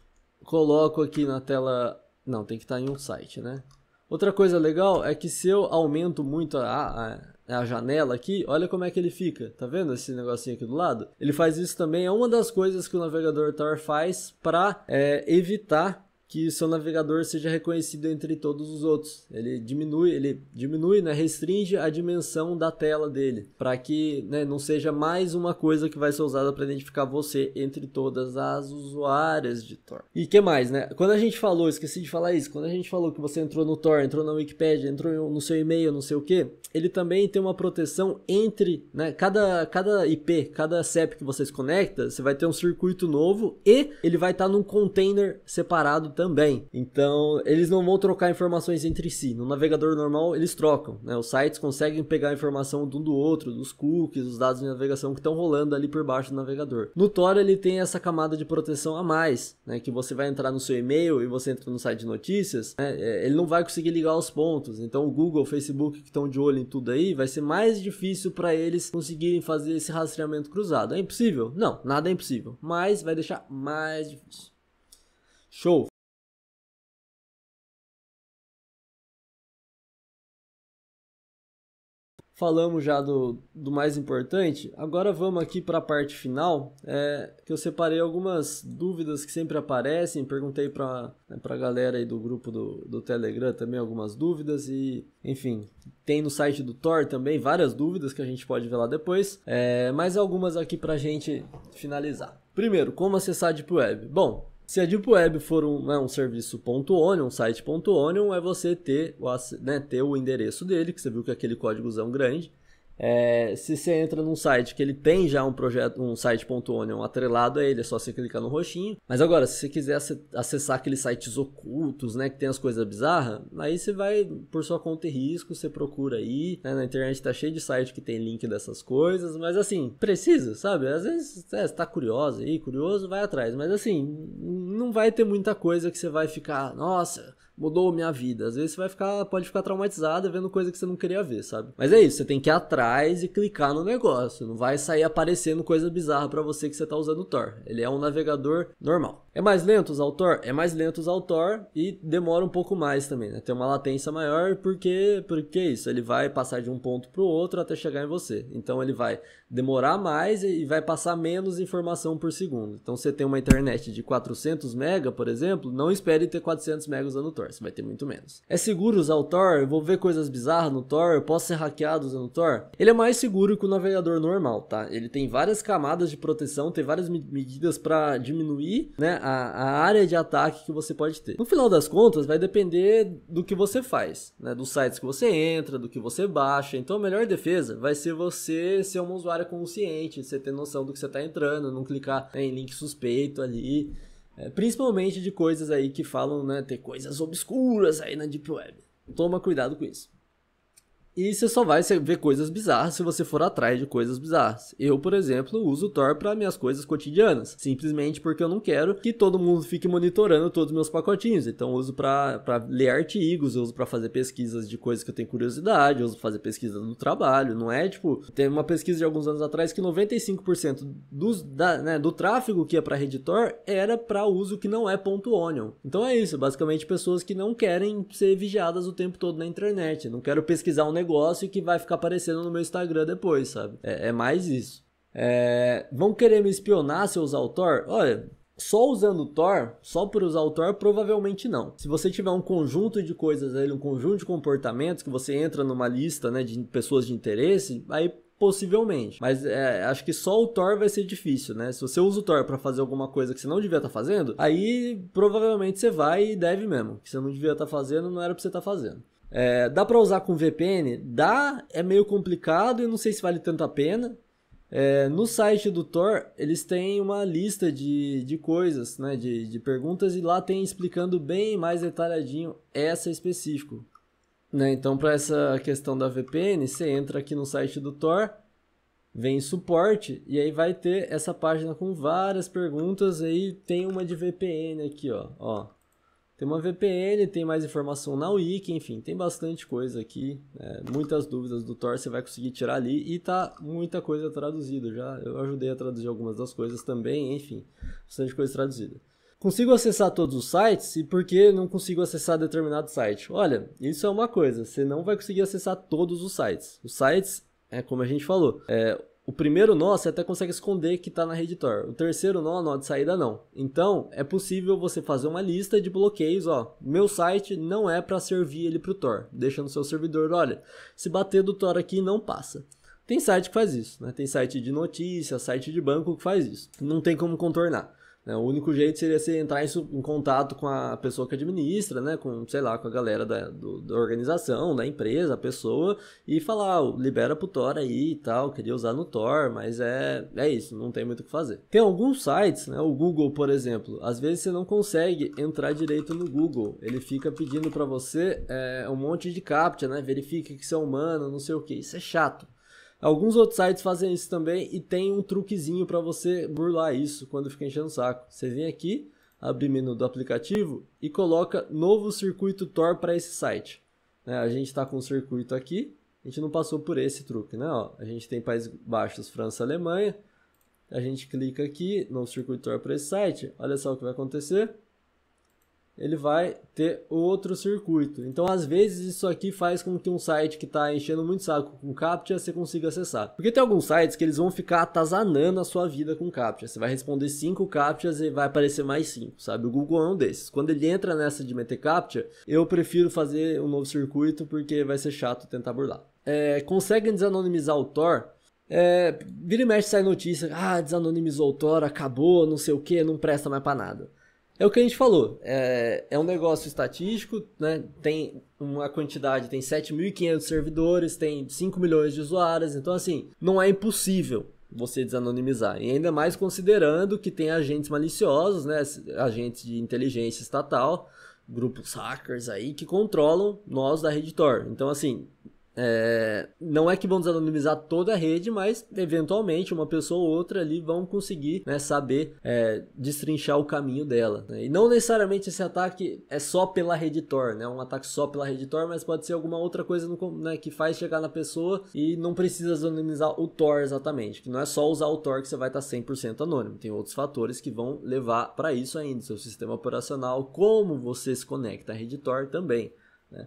coloco aqui na tela, não, tem que estar tá em um site, né? Outra coisa legal é que se eu aumento muito a, a é a janela aqui, olha como é que ele fica. Tá vendo esse negocinho aqui do lado? Ele faz isso também, é uma das coisas que o navegador Tor faz para é, evitar que seu navegador seja reconhecido entre todos os outros. Ele diminui, ele diminui, né, restringe a dimensão da tela dele, para que né, não seja mais uma coisa que vai ser usada para identificar você entre todas as usuárias de Tor. E que mais, né? Quando a gente falou, esqueci de falar isso, quando a gente falou que você entrou no Tor, entrou na Wikipedia, entrou no seu e-mail, não sei o que, ele também tem uma proteção entre, né, cada, cada IP, cada CEP que você se conecta, você vai ter um circuito novo e ele vai estar tá num container separado também. Então, eles não vão trocar informações entre si. No navegador normal, eles trocam. Né? Os sites conseguem pegar a informação de um do outro, dos cookies, dos dados de navegação que estão rolando ali por baixo do navegador. No Tor, ele tem essa camada de proteção a mais, né? que você vai entrar no seu e-mail e você entra no site de notícias, né? É, ele não vai conseguir ligar os pontos. Então, o Google, o Facebook, que estão de olho em tudo aí, vai ser mais difícil para eles conseguirem fazer esse rastreamento cruzado. É impossível? Não, nada é impossível. Mas vai deixar mais difícil. Show! falamos já do, do mais importante. Agora vamos aqui para a parte final, é, que eu separei algumas dúvidas que sempre aparecem. Perguntei para né, a galera aí do grupo do, do Telegram também algumas dúvidas e, enfim, tem no site do Thor também várias dúvidas que a gente pode ver lá depois, é, mais algumas aqui para gente finalizar. Primeiro, como acessar a Deep Web? Bom, se a Deep Web for um, né, um serviço .onion, um site .onion, é você ter o, né, ter o endereço dele, que você viu que é aquele códigozão grande, é, se você entra num site que ele tem já um projeto, um site.onion atrelado a ele, é só você clicar no roxinho. Mas agora, se você quiser acessar aqueles sites ocultos, né, que tem as coisas bizarras, aí você vai por sua conta e risco, você procura aí. Né, na internet tá cheio de site que tem link dessas coisas, mas assim, precisa, sabe? Às vezes é, você tá curioso aí, curioso, vai atrás. Mas assim, não vai ter muita coisa que você vai ficar, nossa mudou minha vida. Às vezes você vai ficar, pode ficar traumatizada vendo coisa que você não queria ver, sabe? Mas é isso, você tem que ir atrás e clicar no negócio. Não vai sair aparecendo coisa bizarra para você que você tá usando o Tor. Ele é um navegador normal. É mais lento usar o Tor? É mais lento usar o Tor e demora um pouco mais também, né? Tem uma latência maior porque porque é isso, ele vai passar de um ponto para o outro até chegar em você. Então ele vai demorar mais e vai passar menos informação por segundo. Então, você tem uma internet de 400 mega, por exemplo, não espere ter 400 mega usando o Tor, você vai ter muito menos. É seguro usar o Tor? Eu vou ver coisas bizarras no Tor? Eu posso ser hackeado usando o Tor? Ele é mais seguro que o navegador normal, tá? Ele tem várias camadas de proteção, tem várias me medidas para diminuir né, a, a, área de ataque que você pode ter. No final das contas, vai depender do que você faz, né? Dos sites que você entra, do que você baixa. Então, a melhor defesa vai ser você ser um usuário consciente, você ter noção do que você está entrando, não clicar né, em link suspeito ali. É, principalmente de coisas aí que falam, né? Ter coisas obscuras aí na Deep Web. Toma cuidado com isso. E você só vai ver coisas bizarras se você for atrás de coisas bizarras. Eu, por exemplo, uso o Tor para minhas coisas cotidianas, simplesmente porque eu não quero que todo mundo fique monitorando todos os meus pacotinhos. Então, uso para ler artigos, uso para fazer pesquisas de coisas que eu tenho curiosidade, uso pra fazer pesquisa no trabalho. Não é tipo, tem uma pesquisa de alguns anos atrás que 95% dos, da, né, do tráfego que ia para rede Tor era para uso que não é ponto .onion. Então é isso, basicamente pessoas que não querem ser vigiadas o tempo todo na internet. Não quero pesquisar um negócio negócio que vai ficar aparecendo no meu Instagram depois, sabe? É, é mais isso. É, vão querer me espionar se eu usar o Thor? Olha, só usando o Thor, só por usar o Thor, provavelmente não. Se você tiver um conjunto de coisas ali, um conjunto de comportamentos que você entra numa lista né, de pessoas de interesse, aí possivelmente. Mas é, acho que só o Thor vai ser difícil, né? Se você usa o Thor para fazer alguma coisa que você não devia estar tá fazendo, aí provavelmente você vai e deve mesmo. Que você não devia estar tá fazendo, não era para você estar tá fazendo. É, dá para usar com VPN? Dá, é meio complicado e não sei se vale tanto a pena. É, no site do Tor, eles têm uma lista de, de coisas, né, de, de perguntas, e lá tem explicando bem mais detalhadinho essa específico. Né, então, para essa questão da VPN, você entra aqui no site do Tor, vem suporte, e aí vai ter essa página com várias perguntas, aí tem uma de VPN aqui, ó, ó tem uma VPN, tem mais informação na Wiki, enfim, tem bastante coisa aqui. É, muitas dúvidas do Tor você vai conseguir tirar ali e tá muita coisa traduzida já. Eu ajudei a traduzir algumas das coisas também, enfim, bastante coisa traduzida. Consigo acessar todos os sites e por que não consigo acessar determinado site? Olha, isso é uma coisa, você não vai conseguir acessar todos os sites. Os sites, é como a gente falou, é, o primeiro nó você até consegue esconder que está na rede Tor. O terceiro nó, nó de saída não. Então, é possível você fazer uma lista de bloqueios, ó. Meu site não é para servir ele para o Tor. Deixa no seu servidor, olha, se bater do Tor aqui não passa. Tem site que faz isso, né? Tem site de notícia, site de banco que faz isso. Não tem como contornar. Né? O único jeito seria você entrar em, em, contato com a pessoa que administra, né? Com, sei lá, com a galera da, do, da organização, da empresa, a pessoa, e falar, oh, libera pro Tor aí e tal, queria usar no Tor, mas é, é isso, não tem muito o que fazer. Tem alguns sites, né? O Google, por exemplo, às vezes você não consegue entrar direito no Google. Ele fica pedindo para você é, um monte de captcha, né? Verifique que você é humano, não sei o que. Isso é chato. Alguns outros sites fazem isso também e tem um truquezinho para você burlar isso quando fica enchendo o saco. Você vem aqui, abre menu do aplicativo e coloca novo circuito Tor para esse site. Né? a gente está com o circuito aqui, a gente não passou por esse truque, né? Ó, a gente tem Países Baixos, França, Alemanha. A gente clica aqui, novo circuito Tor para esse site. Olha só o que vai acontecer ele vai ter outro circuito. Então, às vezes, isso aqui faz com que um site que está enchendo muito saco com CAPTCHA, você consiga acessar. Porque tem alguns sites que eles vão ficar atazanando a sua vida com CAPTCHA. Você vai responder 5 CAPTCHAs e vai aparecer mais 5, sabe? O Google é um desses. Quando ele entra nessa de meter CAPTCHA, eu prefiro fazer um novo circuito porque vai ser chato tentar burlar. É, conseguem desanonimizar o Tor? É, vira e mexe sai notícia, ah, desanonimizou o Tor, acabou, não sei o que, não presta mais pra nada. É o que a gente falou, é, é um negócio estatístico, né? tem uma quantidade, tem 7.500 servidores, tem 5 milhões de usuários, então assim, não é impossível você desanonimizar. E ainda mais considerando que tem agentes maliciosos, né? agentes de inteligência estatal, grupos hackers aí que controlam nós da Rede Tor. Então assim, é, não é que vão desanonimizar toda a rede, mas eventualmente uma pessoa ou outra ali vão conseguir né, saber é, destrinchar o caminho dela. Né? E não necessariamente esse ataque é só pela rede Tor, né? um ataque só pela rede Tor, mas pode ser alguma outra coisa no, né, que faz chegar na pessoa e não precisa anonimizar o Tor exatamente, que não é só usar o Tor que você vai estar 100% anônimo, tem outros fatores que vão levar para isso ainda, seu sistema operacional, como você se conecta à rede Tor também. Né?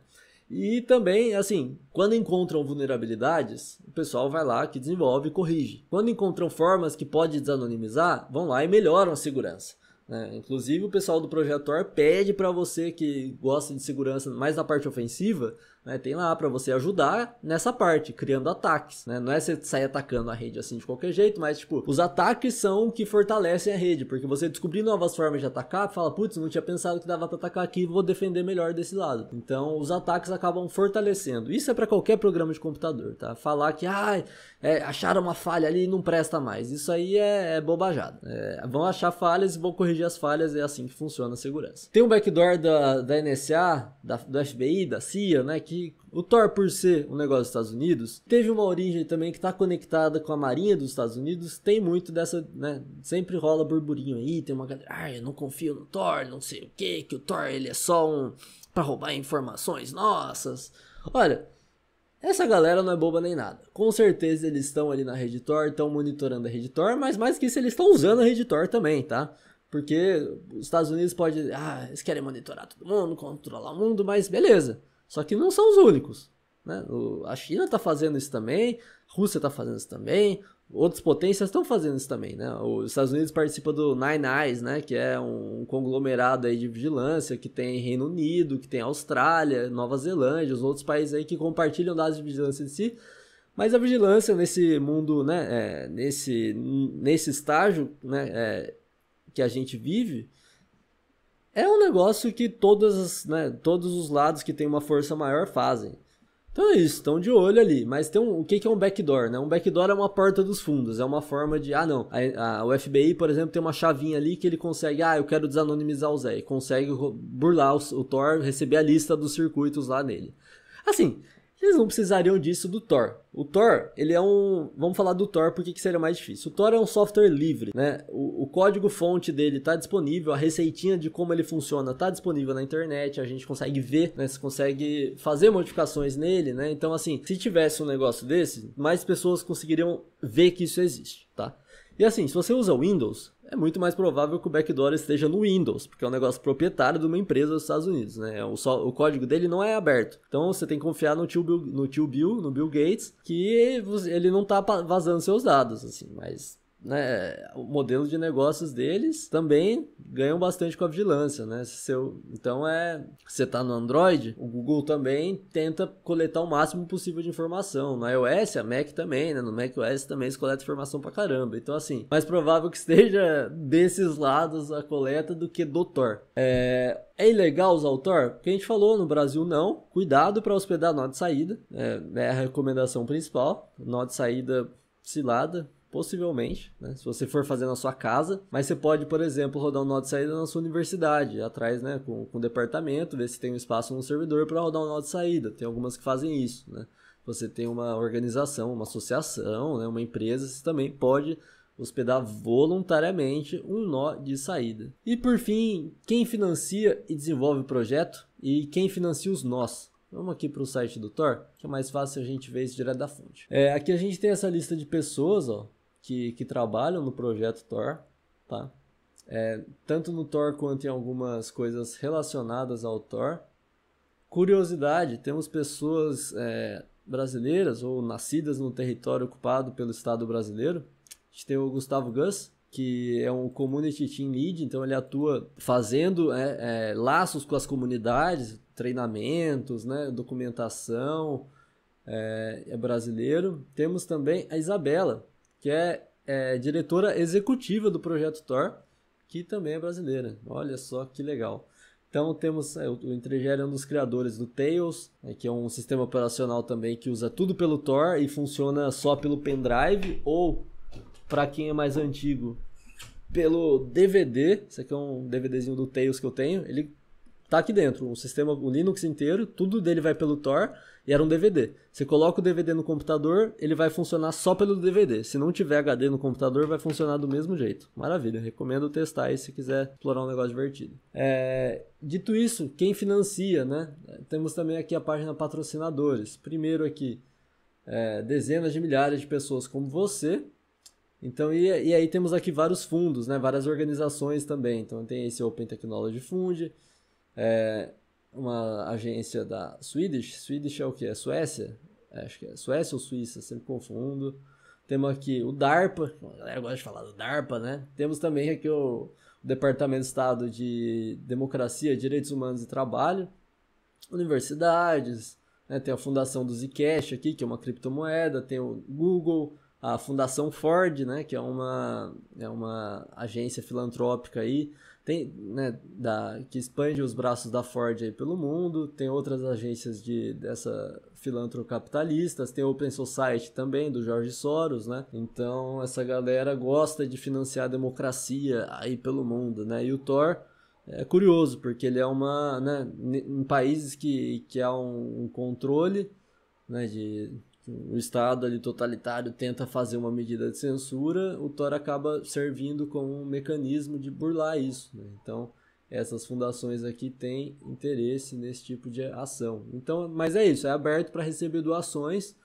E também, assim, quando encontram vulnerabilidades, o pessoal vai lá que desenvolve e corrige. Quando encontram formas que pode desanonimizar, vão lá e melhoram a segurança. Né? Inclusive, o pessoal do Projetor pede para você que gosta de segurança mais na parte ofensiva, né, tem lá para você ajudar nessa parte, criando ataques, né? Não é você sair atacando a rede assim de qualquer jeito, mas tipo, os ataques são o que fortalecem a rede, porque você descobrir novas formas de atacar, fala, putz, não tinha pensado que dava para atacar aqui, vou defender melhor desse lado. Então, os ataques acabam fortalecendo. Isso é para qualquer programa de computador, tá? Falar que, ah, é, acharam uma falha ali e não presta mais. Isso aí é, é bobajada. É, vão achar falhas e vão corrigir as falhas, é assim que funciona a segurança. Tem um backdoor da, da NSA, da, do FBI, da CIA, né? o Thor, por ser um negócio dos Estados Unidos, teve uma origem também que está conectada com a Marinha dos Estados Unidos. Tem muito dessa, né? Sempre rola burburinho aí, tem uma galera, ah, eu não confio no Thor, não sei o que, que o Thor ele é só um para roubar informações nossas. Olha, essa galera não é boba nem nada. Com certeza eles estão ali na Rede Tor, estão monitorando a Rede Tor, mas mais que isso, eles estão usando a Rede Tor também, tá? Porque os Estados Unidos pode, ah, eles querem monitorar todo mundo, controlar o mundo, mas beleza. Só que não são os únicos. Né? O, a China está fazendo isso também, a Rússia está fazendo isso também, outras potências estão fazendo isso também, né? Os Estados Unidos participam do Nine Eyes, né? Que é um conglomerado aí de vigilância que tem Reino Unido, que tem Austrália, Nova Zelândia, os outros países aí que compartilham dados de vigilância em si. Mas a vigilância nesse mundo, né? É, nesse, nesse estágio né, é, que a gente vive, é um negócio que todas, né, todos os lados que tem uma força maior fazem. Então é isso, estão de olho ali. Mas tem um, o que, que é um backdoor? Né? Um backdoor é uma porta dos fundos, é uma forma de. Ah, não. A, a, o FBI, por exemplo, tem uma chavinha ali que ele consegue. Ah, eu quero desanonimizar o Zé. E consegue burlar o, o receber a lista dos circuitos lá nele. Assim, eles não precisariam disso do Thor. O Thor, ele é um. Vamos falar do Thor porque que seria mais difícil. O Thor é um software livre, né? O, o código-fonte dele está disponível, a receitinha de como ele funciona está disponível na internet, a gente consegue ver, né? Você consegue fazer modificações nele, né? Então, assim, se tivesse um negócio desse, mais pessoas conseguiriam ver que isso existe, tá? E assim, se você usa Windows, é muito mais provável que o backdoor esteja no Windows, porque é um negócio proprietário de uma empresa dos Estados Unidos, né? O, só, o código dele não é aberto. Então você tem que confiar no tio Bill, no, tio Bill, no Bill Gates, que ele não tá vazando seus dados, assim, mas né, o modelo de negócios deles também ganham bastante com a vigilância, né? Seu, então é, você está no Android, o Google também tenta coletar o máximo possível de informação. No iOS, a Mac também, né? No macOS também se coleta informação pra caramba. Então assim, mais provável que esteja desses lados a coleta do que do Tor. É, é ilegal usar o Tor? Porque a gente falou, no Brasil não. Cuidado para hospedar nó de saída, é, é a recomendação principal. Nó de saída cilada, possivelmente, né? se você for fazer na sua casa, mas você pode, por exemplo, rodar um nó de saída na sua universidade, atrás, né, com, com o departamento, ver se tem um espaço no servidor para rodar um nó de saída. Tem algumas que fazem isso, né? Você tem uma organização, uma associação, né, uma empresa, você também pode hospedar voluntariamente um nó de saída. E por fim, quem financia e desenvolve o projeto e quem financia os nós? Vamos aqui para o site do Thor, que é mais fácil a gente ver isso direto da fonte. É, aqui a gente tem essa lista de pessoas, ó, que, que trabalham no projeto Thor, tá? É, tanto no Thor quanto em algumas coisas relacionadas ao Thor. Curiosidade, temos pessoas é, brasileiras ou nascidas no território ocupado pelo Estado brasileiro. A gente tem o Gustavo Gus, que é um community team lead, então ele atua fazendo é, é laços com as comunidades, treinamentos, né, documentação, é, é brasileiro. Temos também a Isabela, que é, é diretora executiva do projeto Thor, que também é brasileira. Olha só que legal. Então temos é, o Entregere é um dos criadores do Tails, é, que é um sistema operacional também que usa tudo pelo Tor e funciona só pelo pendrive ou para quem é mais antigo pelo DVD. Isso aqui é um DVDzinho do Tails que eu tenho. Ele tá aqui dentro, o sistema, o Linux inteiro, tudo dele vai pelo Tor e era um DVD. Você coloca o DVD no computador, ele vai funcionar só pelo DVD. Se não tiver HD no computador, vai funcionar do mesmo jeito. Maravilha, recomendo testar aí se quiser explorar um negócio divertido. É... Dito isso, quem financia, né? Temos também aqui a página patrocinadores. Primeiro aqui, é, dezenas de milhares de pessoas como você. Então, e, e, aí temos aqui vários fundos, né? Várias organizações também. Então tem esse Open Technology Fund. É, uma agência da Swedish. Swedish é o que? É Suécia? É, acho que é Suécia ou Suíça, sempre confundo. Temos aqui o DARPA, a galera gosta de falar do DARPA, né? Temos também aqui o Departamento de Estado de Democracia, Direitos Humanos e Trabalho, universidades, né? tem a Fundação do Zcash aqui, que é uma criptomoeda, tem o Google, a Fundação Ford, né? que é uma, é uma agência filantrópica aí, tem, né, da, que expande os braços da Ford aí pelo mundo, tem outras agências de dessa filantrocapitalistas, tem Open Society também do Jorge Soros, né? Então essa galera gosta de financiar a democracia aí pelo mundo, né? E o Thor é curioso porque ele é uma, né, em países que que há um, um controle, né, de o Estado ali totalitário tenta fazer uma medida de censura, o Tor acaba servindo como um mecanismo de burlar isso. Né? Então, essas fundações aqui têm interesse nesse tipo de ação. Então, mas é isso, é aberto para receber doações.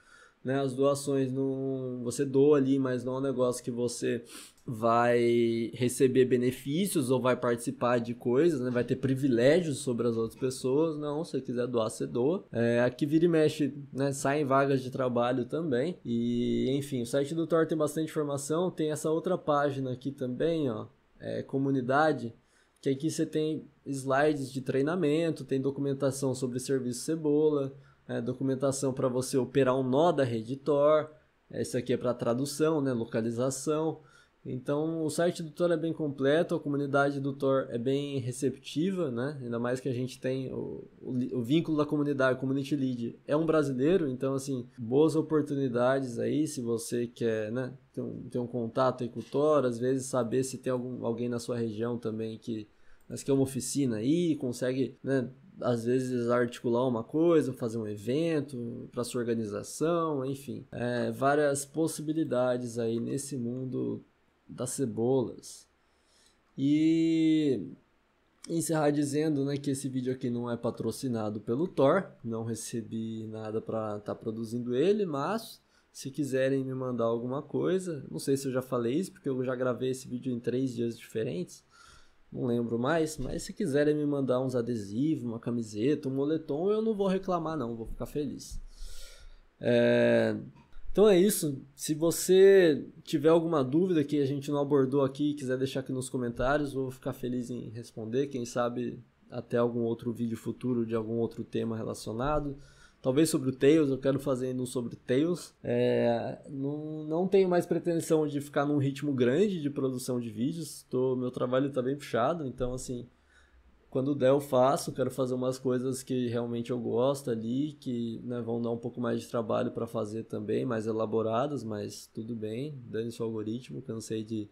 Né? As doações não você doa ali, mas não é um negócio que você vai receber benefícios ou vai participar de coisas, né? vai ter privilégios sobre as outras pessoas. Não, se quiser doar, você doa. É, aqui vira e mexe, né? saem vagas de trabalho também. E enfim, o site do Thor tem bastante informação. Tem essa outra página aqui também, ó, é, comunidade. Que aqui você tem slides de treinamento, tem documentação sobre serviço Cebola, é, documentação para você operar um nó da rede Tor. Esse é, aqui é para tradução, né, localização. Então, o site do Tor é bem completo, a comunidade do Tor é bem receptiva, né? Ainda mais que a gente tem o, o, o vínculo da comunidade, o community lead é um brasileiro, então, assim, boas oportunidades aí, se você quer, né, ter um, ter um contato aí com o Tor, às vezes saber se tem algum, alguém na sua região também que, mas que é uma oficina aí, consegue, né, às vezes articular uma coisa, fazer um evento para sua organização, enfim, é, várias possibilidades aí nesse mundo das cebolas. E encerrar dizendo né, que esse vídeo aqui não é patrocinado pelo Thor, não recebi nada para estar tá produzindo ele, mas se quiserem me mandar alguma coisa, não sei se eu já falei isso, porque eu já gravei esse vídeo em três dias diferentes, não lembro mais, mas se quiserem me mandar uns adesivos, uma camiseta, um moletom, eu não vou reclamar não, vou ficar feliz. É... Então é isso. Se você tiver alguma dúvida que a gente não abordou aqui e quiser deixar aqui nos comentários, vou ficar feliz em responder. Quem sabe até algum outro vídeo futuro de algum outro tema relacionado. Talvez sobre o Tails, eu quero fazer um sobre Tails. É, não, não tenho mais pretensão de ficar num ritmo grande de produção de vídeos. Tô, meu trabalho está bem puxado, então assim, quando der eu faço, quero fazer umas coisas que realmente eu gosto ali, que né, vão dar um pouco mais de trabalho para fazer também, mais elaboradas, mas tudo bem, dane-se o algoritmo, cansei de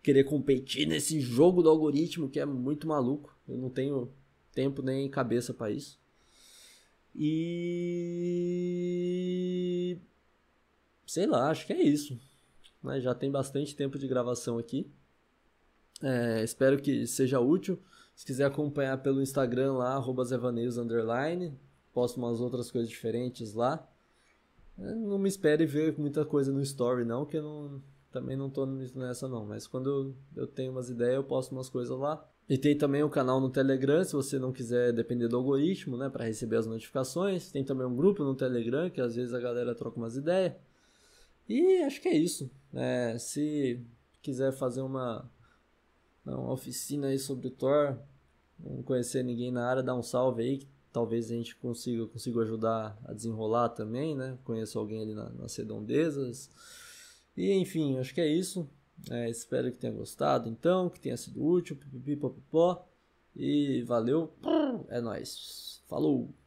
querer competir nesse jogo do algoritmo que é muito maluco, eu não tenho tempo nem cabeça para isso. E sei lá, acho que é isso. Né, já tem bastante tempo de gravação aqui. É, espero que seja útil. Se quiser acompanhar pelo Instagram lá, arroba Underline. Posto umas outras coisas diferentes lá. É, não me espere ver muita coisa no story, não, que eu não, também não tô nessa não. Mas quando eu, eu tenho umas ideias, eu posto umas coisas lá. E tem também o canal no Telegram, se você não quiser depender do algoritmo, né, para receber as notificações. Tem também um grupo no Telegram, que às vezes a galera troca umas ideias. E acho que é isso. É, se quiser fazer uma uma oficina aí sobre o Thor, não conhecer ninguém na área, dá um salve aí, que talvez a gente consiga, consiga ajudar a desenrolar também, né? Conheço alguém ali na, nas redondezas. E enfim, acho que é isso. É, espero que tenha gostado, então, que tenha sido útil, pipipipopopó. E valeu, é nóis. Falou!